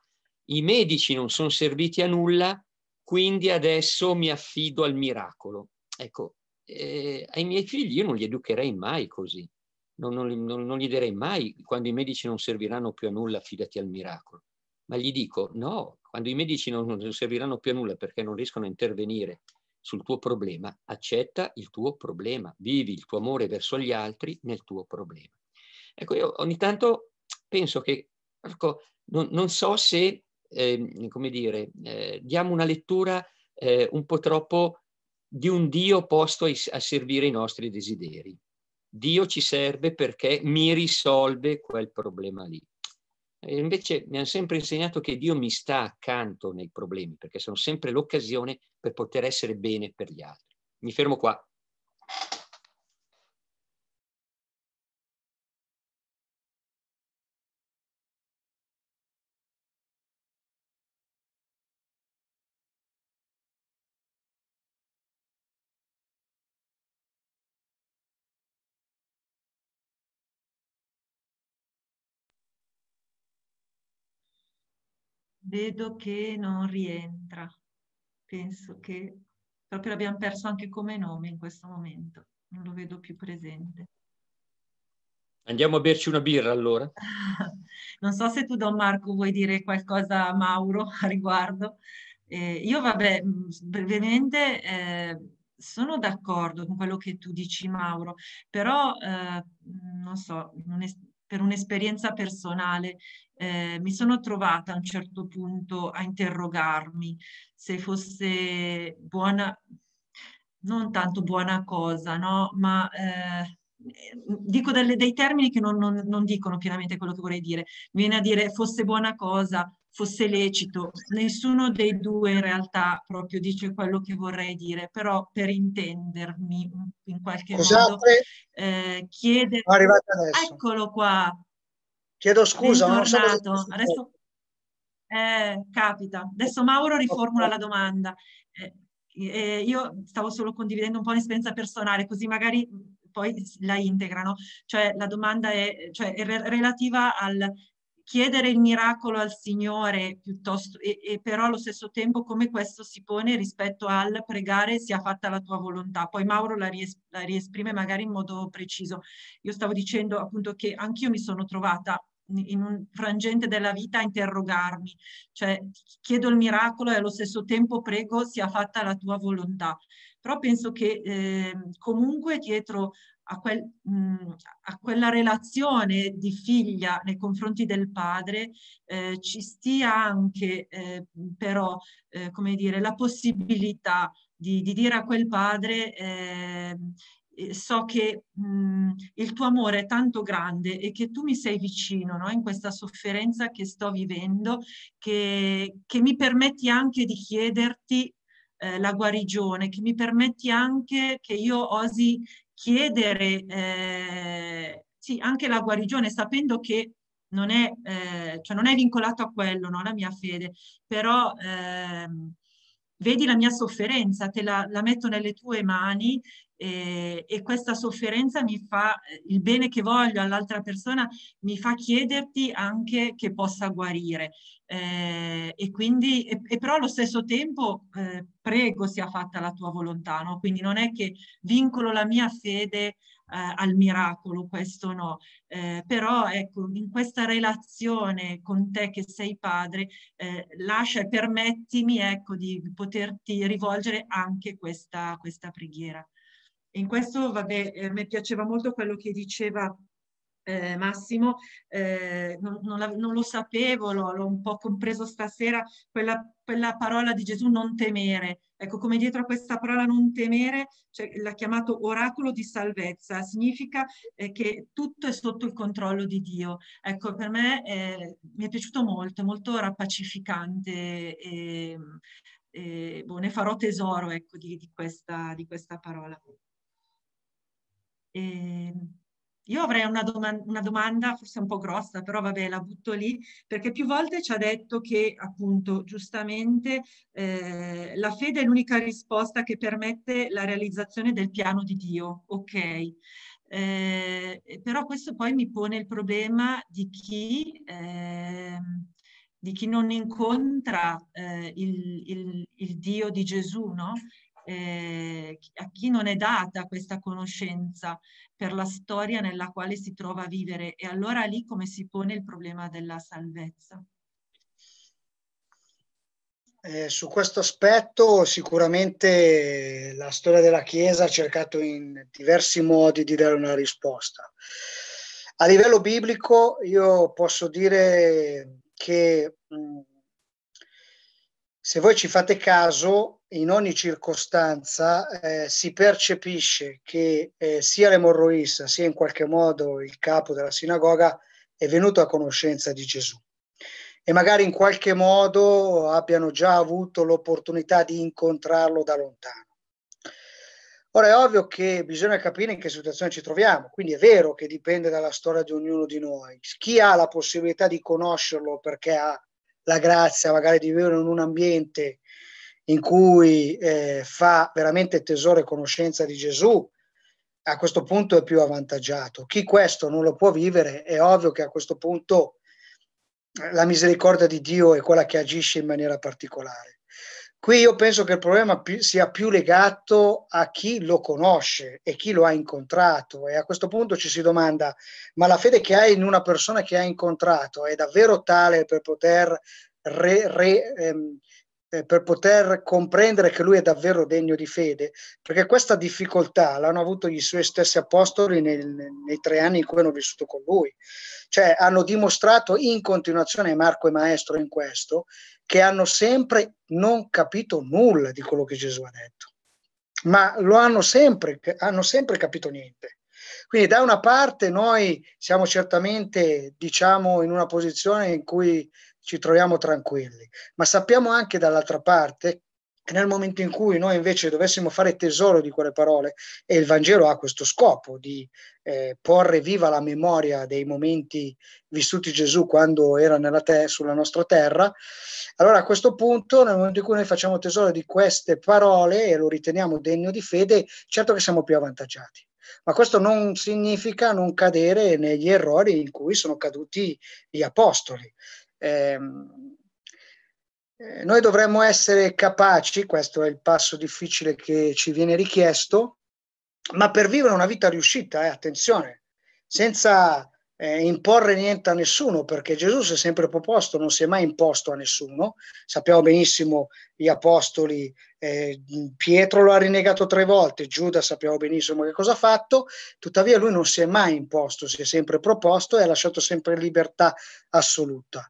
i medici non sono serviti a nulla, quindi adesso mi affido al miracolo. Ecco, eh, ai miei figli io non li educherei mai così, non, non, non, gli direi mai quando i medici non serviranno più a nulla, affidati al miracolo, ma gli dico no, quando i medici non serviranno più a nulla perché non riescono a intervenire sul tuo problema, accetta il tuo problema, vivi il tuo amore verso gli altri nel tuo problema. Ecco, io ogni tanto penso che, ecco, non so se eh, come dire, eh, diamo una lettura eh, un po' troppo di un Dio posto a, a servire i nostri desideri. Dio ci serve perché mi risolve quel problema lì. E invece mi hanno sempre insegnato che Dio mi sta accanto nei problemi, perché sono sempre l'occasione per poter essere bene per gli altri. Mi fermo qua. Vedo che non rientra. Penso che proprio l'abbiamo perso anche come nome in questo momento. Non lo vedo più presente. Andiamo a berci una birra allora. non so se tu, Don Marco, vuoi dire qualcosa a Mauro a riguardo. Eh, io, vabbè, mm, brevemente eh, sono d'accordo con quello che tu dici, Mauro, però eh, non so, non è, per un'esperienza personale, eh, mi sono trovata a un certo punto a interrogarmi se fosse buona, non tanto buona cosa, no? ma eh, dico delle, dei termini che non, non, non, dicono pienamente quello che vorrei dire. Mi viene a dire fosse buona cosa fosse lecito. Nessuno dei due in realtà proprio dice quello che vorrei dire, però per intendermi in qualche Scusate, modo eh, chiedere... Eccolo qua. Chiedo scusa, non so adesso... Eh, capita. Adesso Mauro riformula la domanda. Eh, eh, io stavo solo condividendo un po' un'esperienza personale, così magari mm, poi la integrano. Cioè la domanda è, cioè, è relativa al chiedere il miracolo al Signore piuttosto, e, e, però allo stesso tempo come questo si pone rispetto al pregare sia fatta la tua volontà. Poi Mauro la, ries la riesprime magari in modo preciso. Io stavo dicendo appunto che anch'io mi sono trovata in un frangente della vita a interrogarmi, cioè chiedo il miracolo e allo stesso tempo prego sia fatta la tua volontà. Però penso che eh, comunque dietro a, quel, mh, mm, a quella relazione di figlia nei confronti del padre eh, ci stia anche eh, però, eh, come dire, la possibilità di, di dire a quel padre eh, eh so che mh, mm, il tuo amore è tanto grande e che tu mi sei vicino no? in questa sofferenza che sto vivendo, che, che mi permetti anche di chiederti eh, la guarigione, che mi permetti anche che io osi chiedere eh, sì, anche la guarigione, sapendo che non è, eh, cioè non è vincolato a quello, no? la mia fede, però ehm, vedi la mia sofferenza, te la, la metto nelle tue mani eh, e questa sofferenza mi fa eh, il bene che voglio all'altra persona, mi fa chiederti anche che possa guarire. Eh, e quindi, e, e però allo stesso tempo eh, prego sia fatta la tua volontà, no? Quindi non è che vincolo la mia fede eh, al miracolo, questo no. Eh, però ecco, in questa relazione con te che sei padre, eh, lascia e permettimi ecco, di poterti rivolgere anche questa, questa preghiera. In questo, vabbè, eh, mi piaceva molto quello che diceva eh, Massimo, eh, non, non, la, non, lo sapevo, l'ho, un po' compreso stasera, quella, quella, parola di Gesù non temere. Ecco, come dietro a questa parola non temere cioè, l'ha chiamato oracolo di salvezza, significa eh, che tutto è sotto il controllo di Dio. Ecco, per me eh, mi è piaciuto molto, molto rapacificante e, e boh, ne farò tesoro ecco, di, di, questa, di questa parola. E ehm, io avrei una, domanda, una domanda forse un po' grossa, però vabbè, la butto lì, perché più volte ci ha detto che appunto giustamente eh, la fede è l'unica risposta che permette la realizzazione del piano di Dio, ok? Eh, però questo poi mi pone il problema di chi, eh, di chi non incontra eh, il, il, il Dio di Gesù, no? eh, a chi non è data questa conoscenza per la storia nella quale si trova a vivere e allora lì come si pone il problema della salvezza. Eh, su questo aspetto sicuramente la storia della Chiesa ha cercato in diversi modi di dare una risposta. A livello biblico io posso dire che mh, mm, se voi ci fate caso in ogni circostanza eh, si percepisce che eh, sia l'emorroista sia in qualche modo il capo della sinagoga è venuto a conoscenza di Gesù e magari in qualche modo abbiano già avuto l'opportunità di incontrarlo da lontano. Ora è ovvio che bisogna capire in che situazione ci troviamo, quindi è vero che dipende dalla storia di ognuno di noi. Chi ha la possibilità di conoscerlo perché ha la grazia magari di vivere in un ambiente in cui eh, fa veramente tesoro e conoscenza di Gesù, a questo punto è più avvantaggiato. Chi questo non lo può vivere, è ovvio che a questo punto eh, la misericordia di Dio è quella che agisce in maniera particolare. Qui io penso che il problema più, sia più legato a chi lo conosce e chi lo ha incontrato e a questo punto ci si domanda, ma la fede che hai in una persona che hai incontrato è davvero tale per poter re, re, ehm, eh, per poter comprendere che lui è davvero degno di fede, perché questa difficoltà l'hanno avuto gli suoi stessi apostoli nel, nei tre anni in cui hanno vissuto con lui. Cioè hanno dimostrato in continuazione, Marco e maestro in questo, che hanno sempre non capito nulla di quello che Gesù ha detto, ma lo hanno sempre, hanno sempre capito niente. Quindi da una parte noi siamo certamente, diciamo, in una posizione in cui ci troviamo tranquilli, ma sappiamo anche dall'altra parte che nel momento in cui noi invece dovessimo fare tesoro di quelle parole, e il Vangelo ha questo scopo di eh, porre viva la memoria dei momenti vissuti Gesù quando era te- sulla nostra terra, allora a questo punto, nel momento in cui noi facciamo tesoro di queste parole e lo riteniamo degno di fede, certo che siamo più avvantaggiati ma questo non significa non cadere negli errori in cui sono caduti gli apostoli ehm, noi dovremmo essere capaci, questo è il passo difficile che ci viene richiesto, ma per vivere una vita riuscita, eh, attenzione, senza eh, imporre niente a nessuno, perché Gesù si è sempre proposto, non si è mai imposto a nessuno. Sappiamo benissimo gli apostoli, eh, Pietro lo ha rinnegato tre volte, Giuda sappiamo benissimo che cosa ha fatto, tuttavia lui non si è mai imposto, si è sempre proposto e ha lasciato sempre libertà assoluta.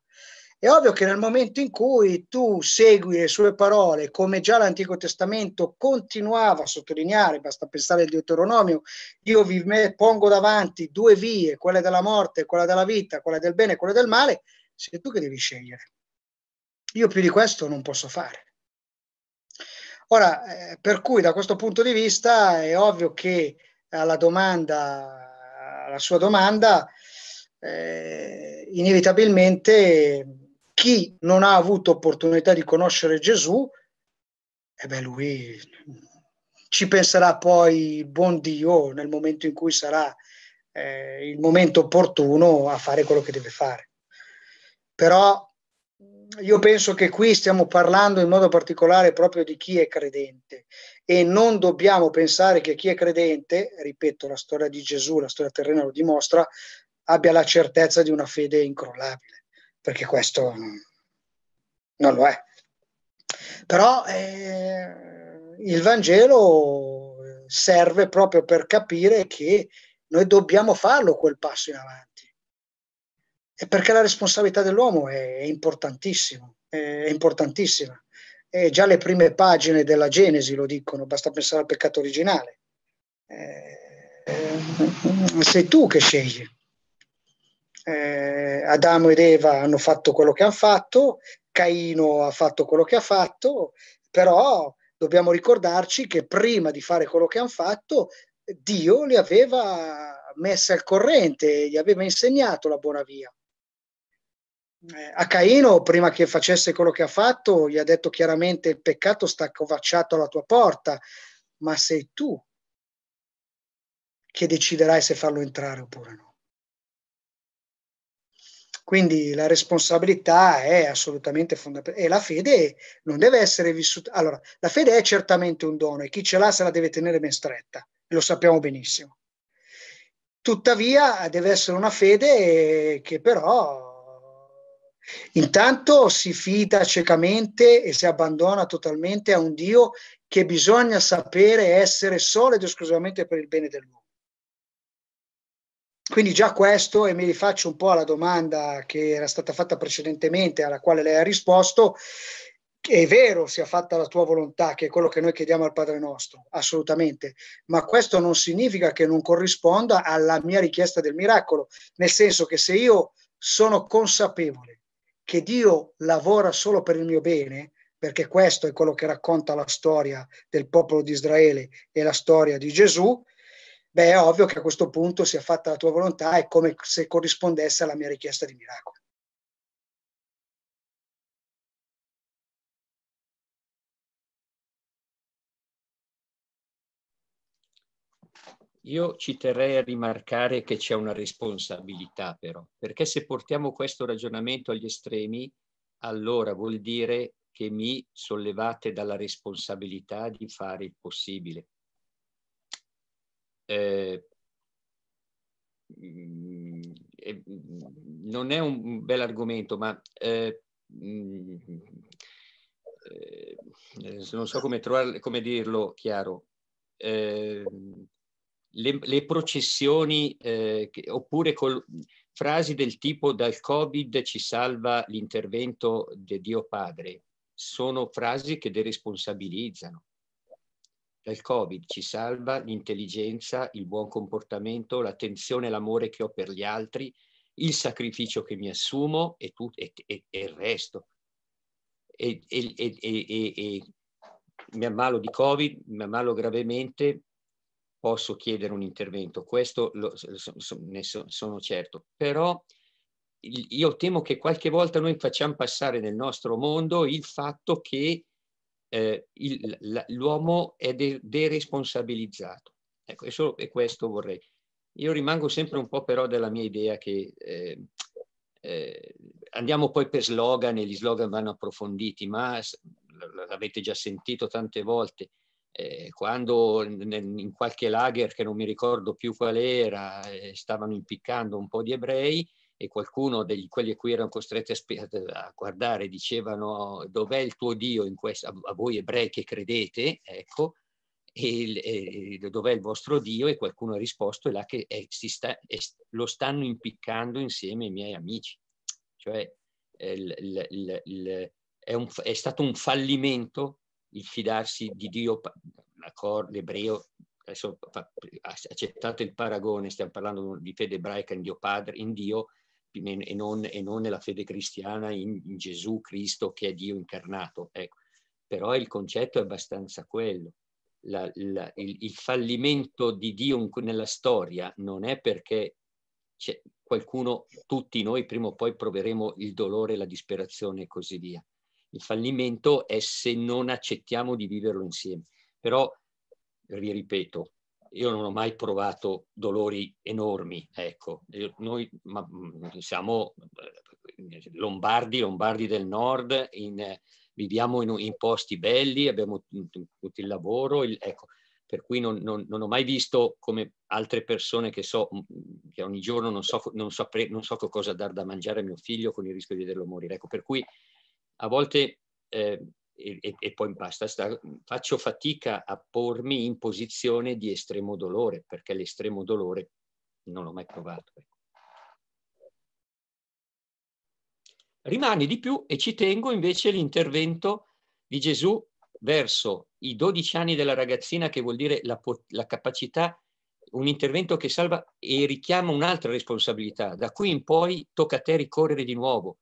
È ovvio che nel momento in cui tu segui le sue parole, come già l'Antico Testamento continuava a sottolineare, basta pensare al Deuteronomio, io vi pongo davanti due vie, quella della morte, quella della vita, quella del bene e quella del male, sei tu che devi scegliere. Io più di questo non posso fare. Ora, eh, per cui da questo punto di vista è ovvio che alla domanda, alla sua domanda, eh, inevitabilmente chi non ha avuto opportunità di conoscere Gesù, e beh, lui ci penserà poi il buon Dio nel momento in cui sarà eh, il momento opportuno a fare quello che deve fare. Però io penso che qui stiamo parlando in modo particolare proprio di chi è credente e non dobbiamo pensare che chi è credente, ripeto, la storia di Gesù, la storia terrena lo dimostra, abbia la certezza di una fede incrollabile perché questo non lo è. Però eh, il Vangelo eh, serve proprio per capire che noi dobbiamo farlo quel passo in avanti. E perché la responsabilità dell'uomo è, importantissima, è importantissima. E già le prime pagine della Genesi lo dicono, basta pensare al peccato originale. Eh, sei tu che scegli eh, Adamo ed Eva hanno fatto quello che hanno fatto, Caino ha fatto quello che ha fatto, però dobbiamo ricordarci che prima di fare quello che hanno fatto, Dio li aveva messi al corrente, gli aveva insegnato la buona via. Eh, a Caino, prima che facesse quello che ha fatto, gli ha detto chiaramente il peccato sta covacciato alla tua porta, ma sei tu che deciderai se farlo entrare oppure no. Quindi la responsabilità è assolutamente fondamentale e la fede non deve essere vissuta. Allora, la fede è certamente un dono e chi ce l'ha se la deve tenere ben stretta, lo sappiamo benissimo. Tuttavia deve essere una fede che però intanto si fida ciecamente e si abbandona totalmente a un Dio che bisogna sapere essere solo ed esclusivamente per il bene dell'uomo quindi già questo, e mi rifaccio un po' alla domanda che era stata fatta precedentemente, alla quale lei ha risposto, è vero sia fatta la tua volontà, che è quello che noi chiediamo al Padre nostro, assolutamente, ma questo non significa che non corrisponda alla mia richiesta del miracolo, nel senso che se io sono consapevole che Dio lavora solo per il mio bene, perché questo è quello che racconta la storia del popolo di Israele e la storia di Gesù, beh, è ovvio che a questo punto sia fatta la tua volontà, è come se corrispondesse alla mia richiesta di miracolo. Io ci terrei a rimarcare che c'è una responsabilità però, perché se portiamo questo ragionamento agli estremi, allora vuol dire che mi sollevate dalla responsabilità di fare il possibile eh, mm, mm, non è un bel argomento, ma eh, mm, eh non so come, trovare, come dirlo chiaro. Eh, le, le, processioni eh, che, oppure col, frasi del tipo dal Covid ci salva l'intervento di Dio Padre sono frasi che deresponsabilizzano dal Covid ci salva l'intelligenza, il buon comportamento, l'attenzione e l'amore che ho per gli altri, il sacrificio che mi assumo e, tu, e, e, e il resto. E, mi ammalo di Covid, mi ammalo gravemente, posso chiedere un intervento, questo lo, ne sono certo, però io temo che qualche volta noi facciamo passare nel nostro mondo il fatto che eh, l'uomo è de- deresponsabilizzato. Ecco, e, solo, e questo vorrei. Io rimango sempre un po' però della mia idea che eh, eh, andiamo poi per slogan e gli slogan vanno approfonditi, ma l'avete già sentito tante volte. Eh, quando in qualche lager che non mi ricordo più qual era, eh, stavano impiccando un po' di ebrei, e qualcuno di quelli a cui erano costretti a, guardare dicevano dov'è il tuo Dio in questo, a, voi ebrei che credete, ecco, e, dov'è il vostro Dio e qualcuno ha risposto è là che è, sta, è, lo stanno impiccando insieme ai miei amici. Cioè il, il, il, è, un, è, stato un fallimento il fidarsi di Dio, l'ebreo adesso accettate il paragone, stiamo parlando di fede ebraica in Dio Padre, in Dio, e non, e non nella fede cristiana in, in, Gesù Cristo che è Dio incarnato. Ecco. Però il concetto è abbastanza quello. La, la, il, il, fallimento di Dio nella storia non è perché qualcuno, tutti noi prima o poi proveremo il dolore, la disperazione e così via. Il fallimento è se non accettiamo di viverlo insieme. Però, vi ripeto, io non ho mai provato dolori enormi, ecco, noi ma, mm, siamo eh, lombardi, lombardi del nord, in, viviamo in, in, posti belli, abbiamo tutto il lavoro, il, ecco, per cui non, non, non, ho mai visto come altre persone che so mm, che ogni giorno non so, non so, non so cosa dar da mangiare a mio figlio con il rischio di vederlo morire. Ecco, per cui a volte eh, e, e, poi basta. Star, faccio fatica a pormi in posizione di estremo dolore, perché l'estremo dolore non l'ho mai provato. Ecco. Rimane di più, e ci tengo invece l'intervento di Gesù verso i 12 anni della ragazzina, che vuol dire la, la capacità, un intervento che salva e richiama un'altra responsabilità. Da qui in poi tocca a te ricorrere di nuovo,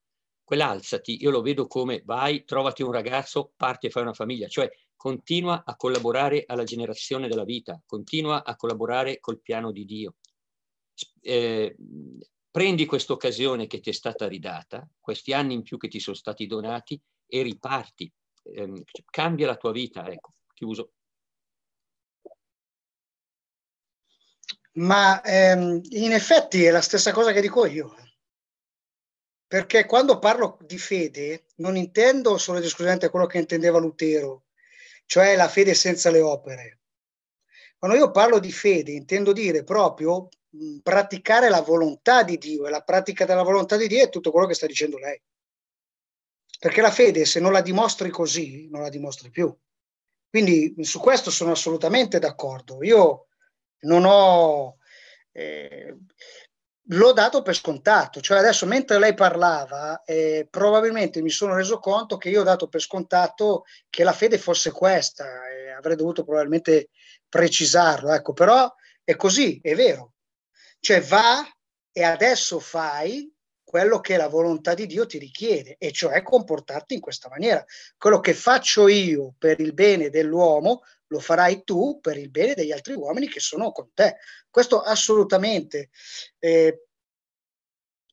quell'alzati io lo vedo come vai, trovati un ragazzo, parti e fai una famiglia, cioè continua a collaborare alla generazione della vita, continua a collaborare col piano di Dio. Eh, prendi questa occasione che ti è stata ridata, questi anni in più che ti sono stati donati e riparti, eh, cambia la tua vita, ecco, chiuso. Ma ehm, in effetti è la stessa cosa che dico io perché quando parlo di fede non intendo solo ed esclusivamente quello che intendeva Lutero, cioè la fede senza le opere. Quando io parlo di fede intendo dire proprio praticare la volontà di Dio e la pratica della volontà di Dio è tutto quello che sta dicendo lei. Perché la fede se non la dimostri così non la dimostri più. Quindi su questo sono assolutamente d'accordo. Io non ho... Eh, l'ho dato per scontato, cioè adesso mentre lei parlava eh, probabilmente mi sono reso conto che io ho dato per scontato che la fede fosse questa, eh, avrei dovuto probabilmente precisarlo, ecco, però è così, è vero, cioè va e adesso fai quello che la volontà di Dio ti richiede, e cioè comportarti in questa maniera. Quello che faccio io per il bene dell'uomo, lo farai tu per il bene degli altri uomini che sono con te. Questo assolutamente eh,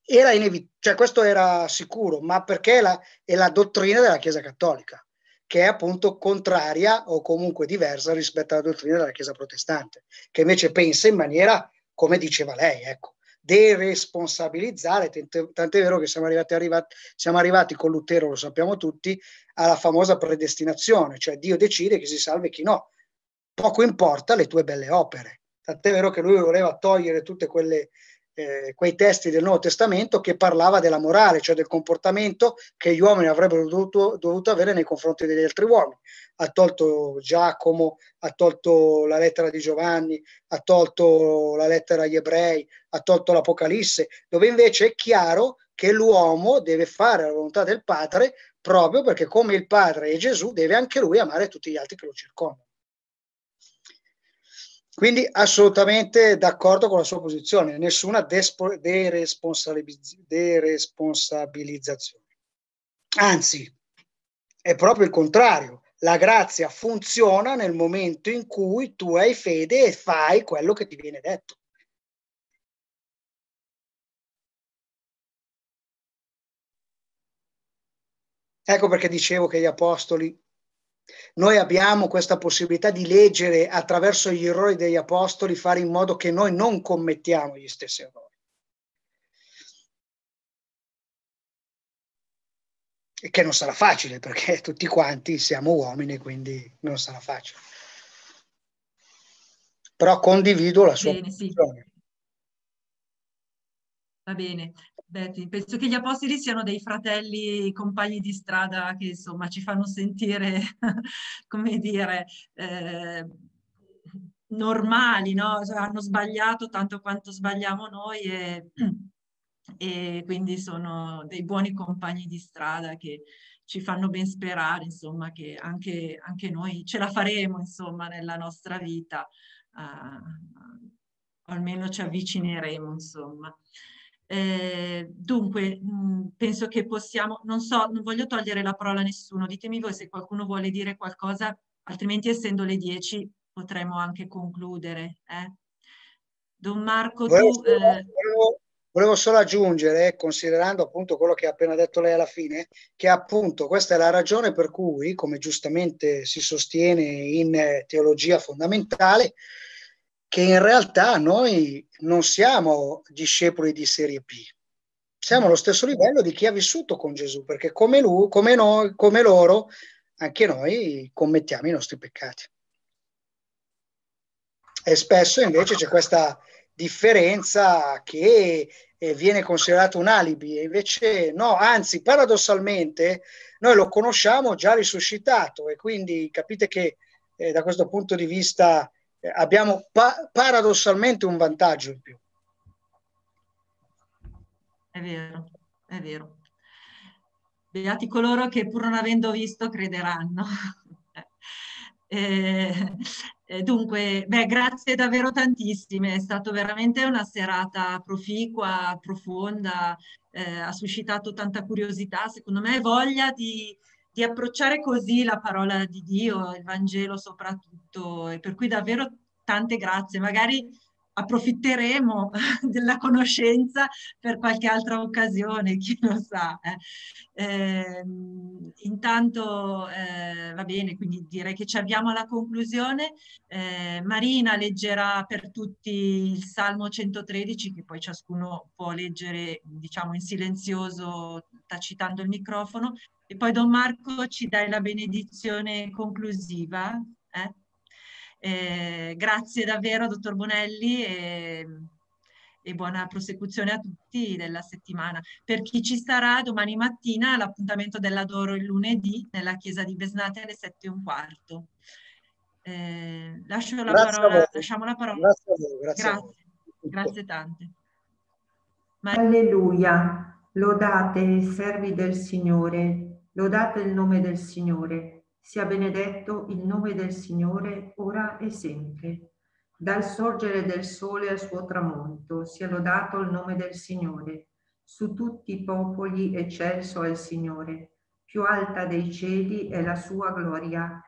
era inevitabile, cioè questo era sicuro, ma perché è la, è la dottrina della Chiesa Cattolica, che è appunto contraria o comunque diversa rispetto alla dottrina della Chiesa Protestante, che invece pensa in maniera come diceva lei, ecco deresponsabilizzare, tant'è vero che siamo arrivati, arrivati, siamo arrivati con Lutero, lo sappiamo tutti, alla famosa predestinazione, cioè Dio decide chi si salva e chi no. Poco importa le tue belle opere. Tant'è vero che lui voleva togliere tutte quelle, eh, quei testi del Nuovo Testamento che parlava della morale, cioè del comportamento che gli uomini avrebbero dovuto, dovuto, avere nei confronti degli altri uomini. Ha tolto Giacomo, ha tolto la lettera di Giovanni, ha tolto la lettera agli ebrei, ha tolto l'Apocalisse, dove invece è chiaro che l'uomo deve fare la volontà del Padre proprio perché come il Padre e Gesù deve anche lui amare tutti gli altri che lo circondano. Quindi assolutamente d'accordo con la sua posizione, nessuna despo- deresponsabilizz- deresponsabilizzazione. Anzi, è proprio il contrario. La grazia funziona nel momento in cui tu hai fede e fai quello che ti viene detto. Ecco perché dicevo che gli apostoli noi abbiamo questa possibilità di leggere attraverso gli errori degli apostoli, fare in modo che noi non commettiamo gli stessi errori. E che non sarà facile perché tutti quanti siamo uomini, quindi non sarà facile. Però condivido la sua Bene, sì. Va bene. Betty, penso che gli apostoli siano dei fratelli compagni di strada che insomma ci fanno sentire, come dire, eh, normali, no? cioè, hanno sbagliato tanto quanto sbagliamo noi e, e, quindi sono dei buoni compagni di strada che ci fanno ben sperare, insomma, che anche, anche noi ce la faremo, insomma, nella nostra vita, uh, almeno ci avvicineremo, insomma. Eh, dunque, mh, penso che possiamo, non so, non voglio togliere la parola a nessuno, ditemi voi se qualcuno vuole dire qualcosa, altrimenti essendo le 10 potremmo anche concludere. Eh? Don Marco, volevo, tu... eh... volevo, volevo, solo aggiungere, eh, considerando appunto quello che ha appena detto lei alla fine, che appunto questa è la ragione per cui, come giustamente si sostiene in eh, teologia fondamentale, che in realtà noi non siamo discepoli di serie P, siamo allo stesso livello di chi ha vissuto con Gesù, perché come, lui, come, noi, come loro, anche noi commettiamo i nostri peccati. E spesso invece c'è questa differenza che eh, viene considerato un alibi, e invece no, anzi, paradossalmente, noi lo conosciamo già risuscitato e quindi capite che eh, da questo punto di vista eh, abbiamo pa- paradossalmente un vantaggio in più. È vero, è vero. Beati coloro che pur non avendo visto crederanno. Eh, eh, dunque, beh, grazie davvero tantissime, è stata veramente una serata proficua, profonda, eh, ha suscitato tanta curiosità, secondo me voglia di, di approcciare così la parola di Dio, il Vangelo soprattutto, e per cui davvero tante grazie. Magari approfitteremo della conoscenza per qualche altra occasione, chi lo sa. Eh, ehm, intanto eh, va bene, quindi direi che ci avviamo alla conclusione. Eh, Marina leggerà per tutti il Salmo 113, che poi ciascuno può leggere diciamo in silenzioso sta citando il microfono, e poi Don Marco ci dai la benedizione conclusiva. Eh? Eh, grazie davvero, dottor Bonelli, e, e, buona prosecuzione a tutti della settimana. Per chi ci sarà domani mattina, l'appuntamento dell'Adoro il lunedì nella chiesa di Besnate alle 7 e un quarto. Eh, lascio la grazie parola, lasciamo la parola. Grazie, grazie, grazie, grazie tante. Alleluia. Lodate i servi del Signore, lodate il nome del Signore, sia benedetto il nome del Signore ora e sempre. Dal sorgere del sole al suo tramonto, sia lodato il nome del Signore. Su tutti i popoli eccelso è il Signore, più alta dei cieli è la sua gloria.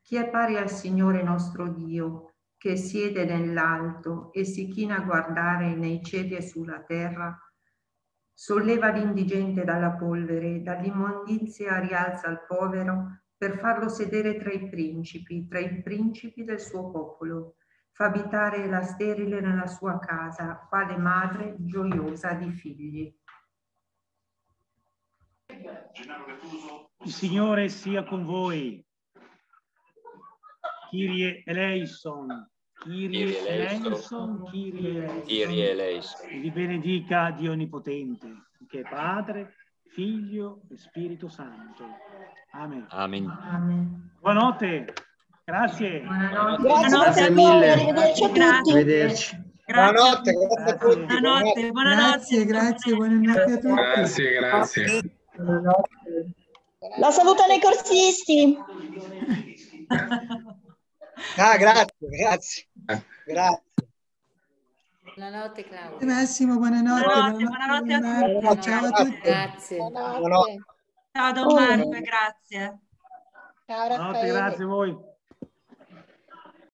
Chi è pari al Signore nostro Dio, che siede nell'alto e si china a guardare nei cieli e sulla terra, solleva l'indigente dalla polvere, dall'immondizia rialza il povero per farlo sedere tra i principi, tra i principi del suo popolo, fa abitare la sterile nella sua casa, quale madre gioiosa di figli. Il Signore sia con voi. Kyrie eleison. Kiri eleison, Kyrie eleison, vi benedica Dio Onnipotente, che è Padre, Figlio e Spirito Santo. Amen. Amen. Amen. Buonanotte. Grazie. Buonanotte. Grazie, Grazie mille. Arrivederci a tutti. Grazie. Arrivederci. Grazie. Buonanotte, grazie, buonanotte, buonanotte. Grazie, buonanotte a tutti. Grazie, grazie. La saluta i corsisti. Ah, grazie, grazie. Eh. grazie. Buonanotte Claudio. Massimo, buonanotte. Buonanotte, buonanotte, buonanotte, Ciao a tutti. Grazie. Ciao Don Marco, grazie. Ciao Raffaele. Buonanotte, grazie a voi.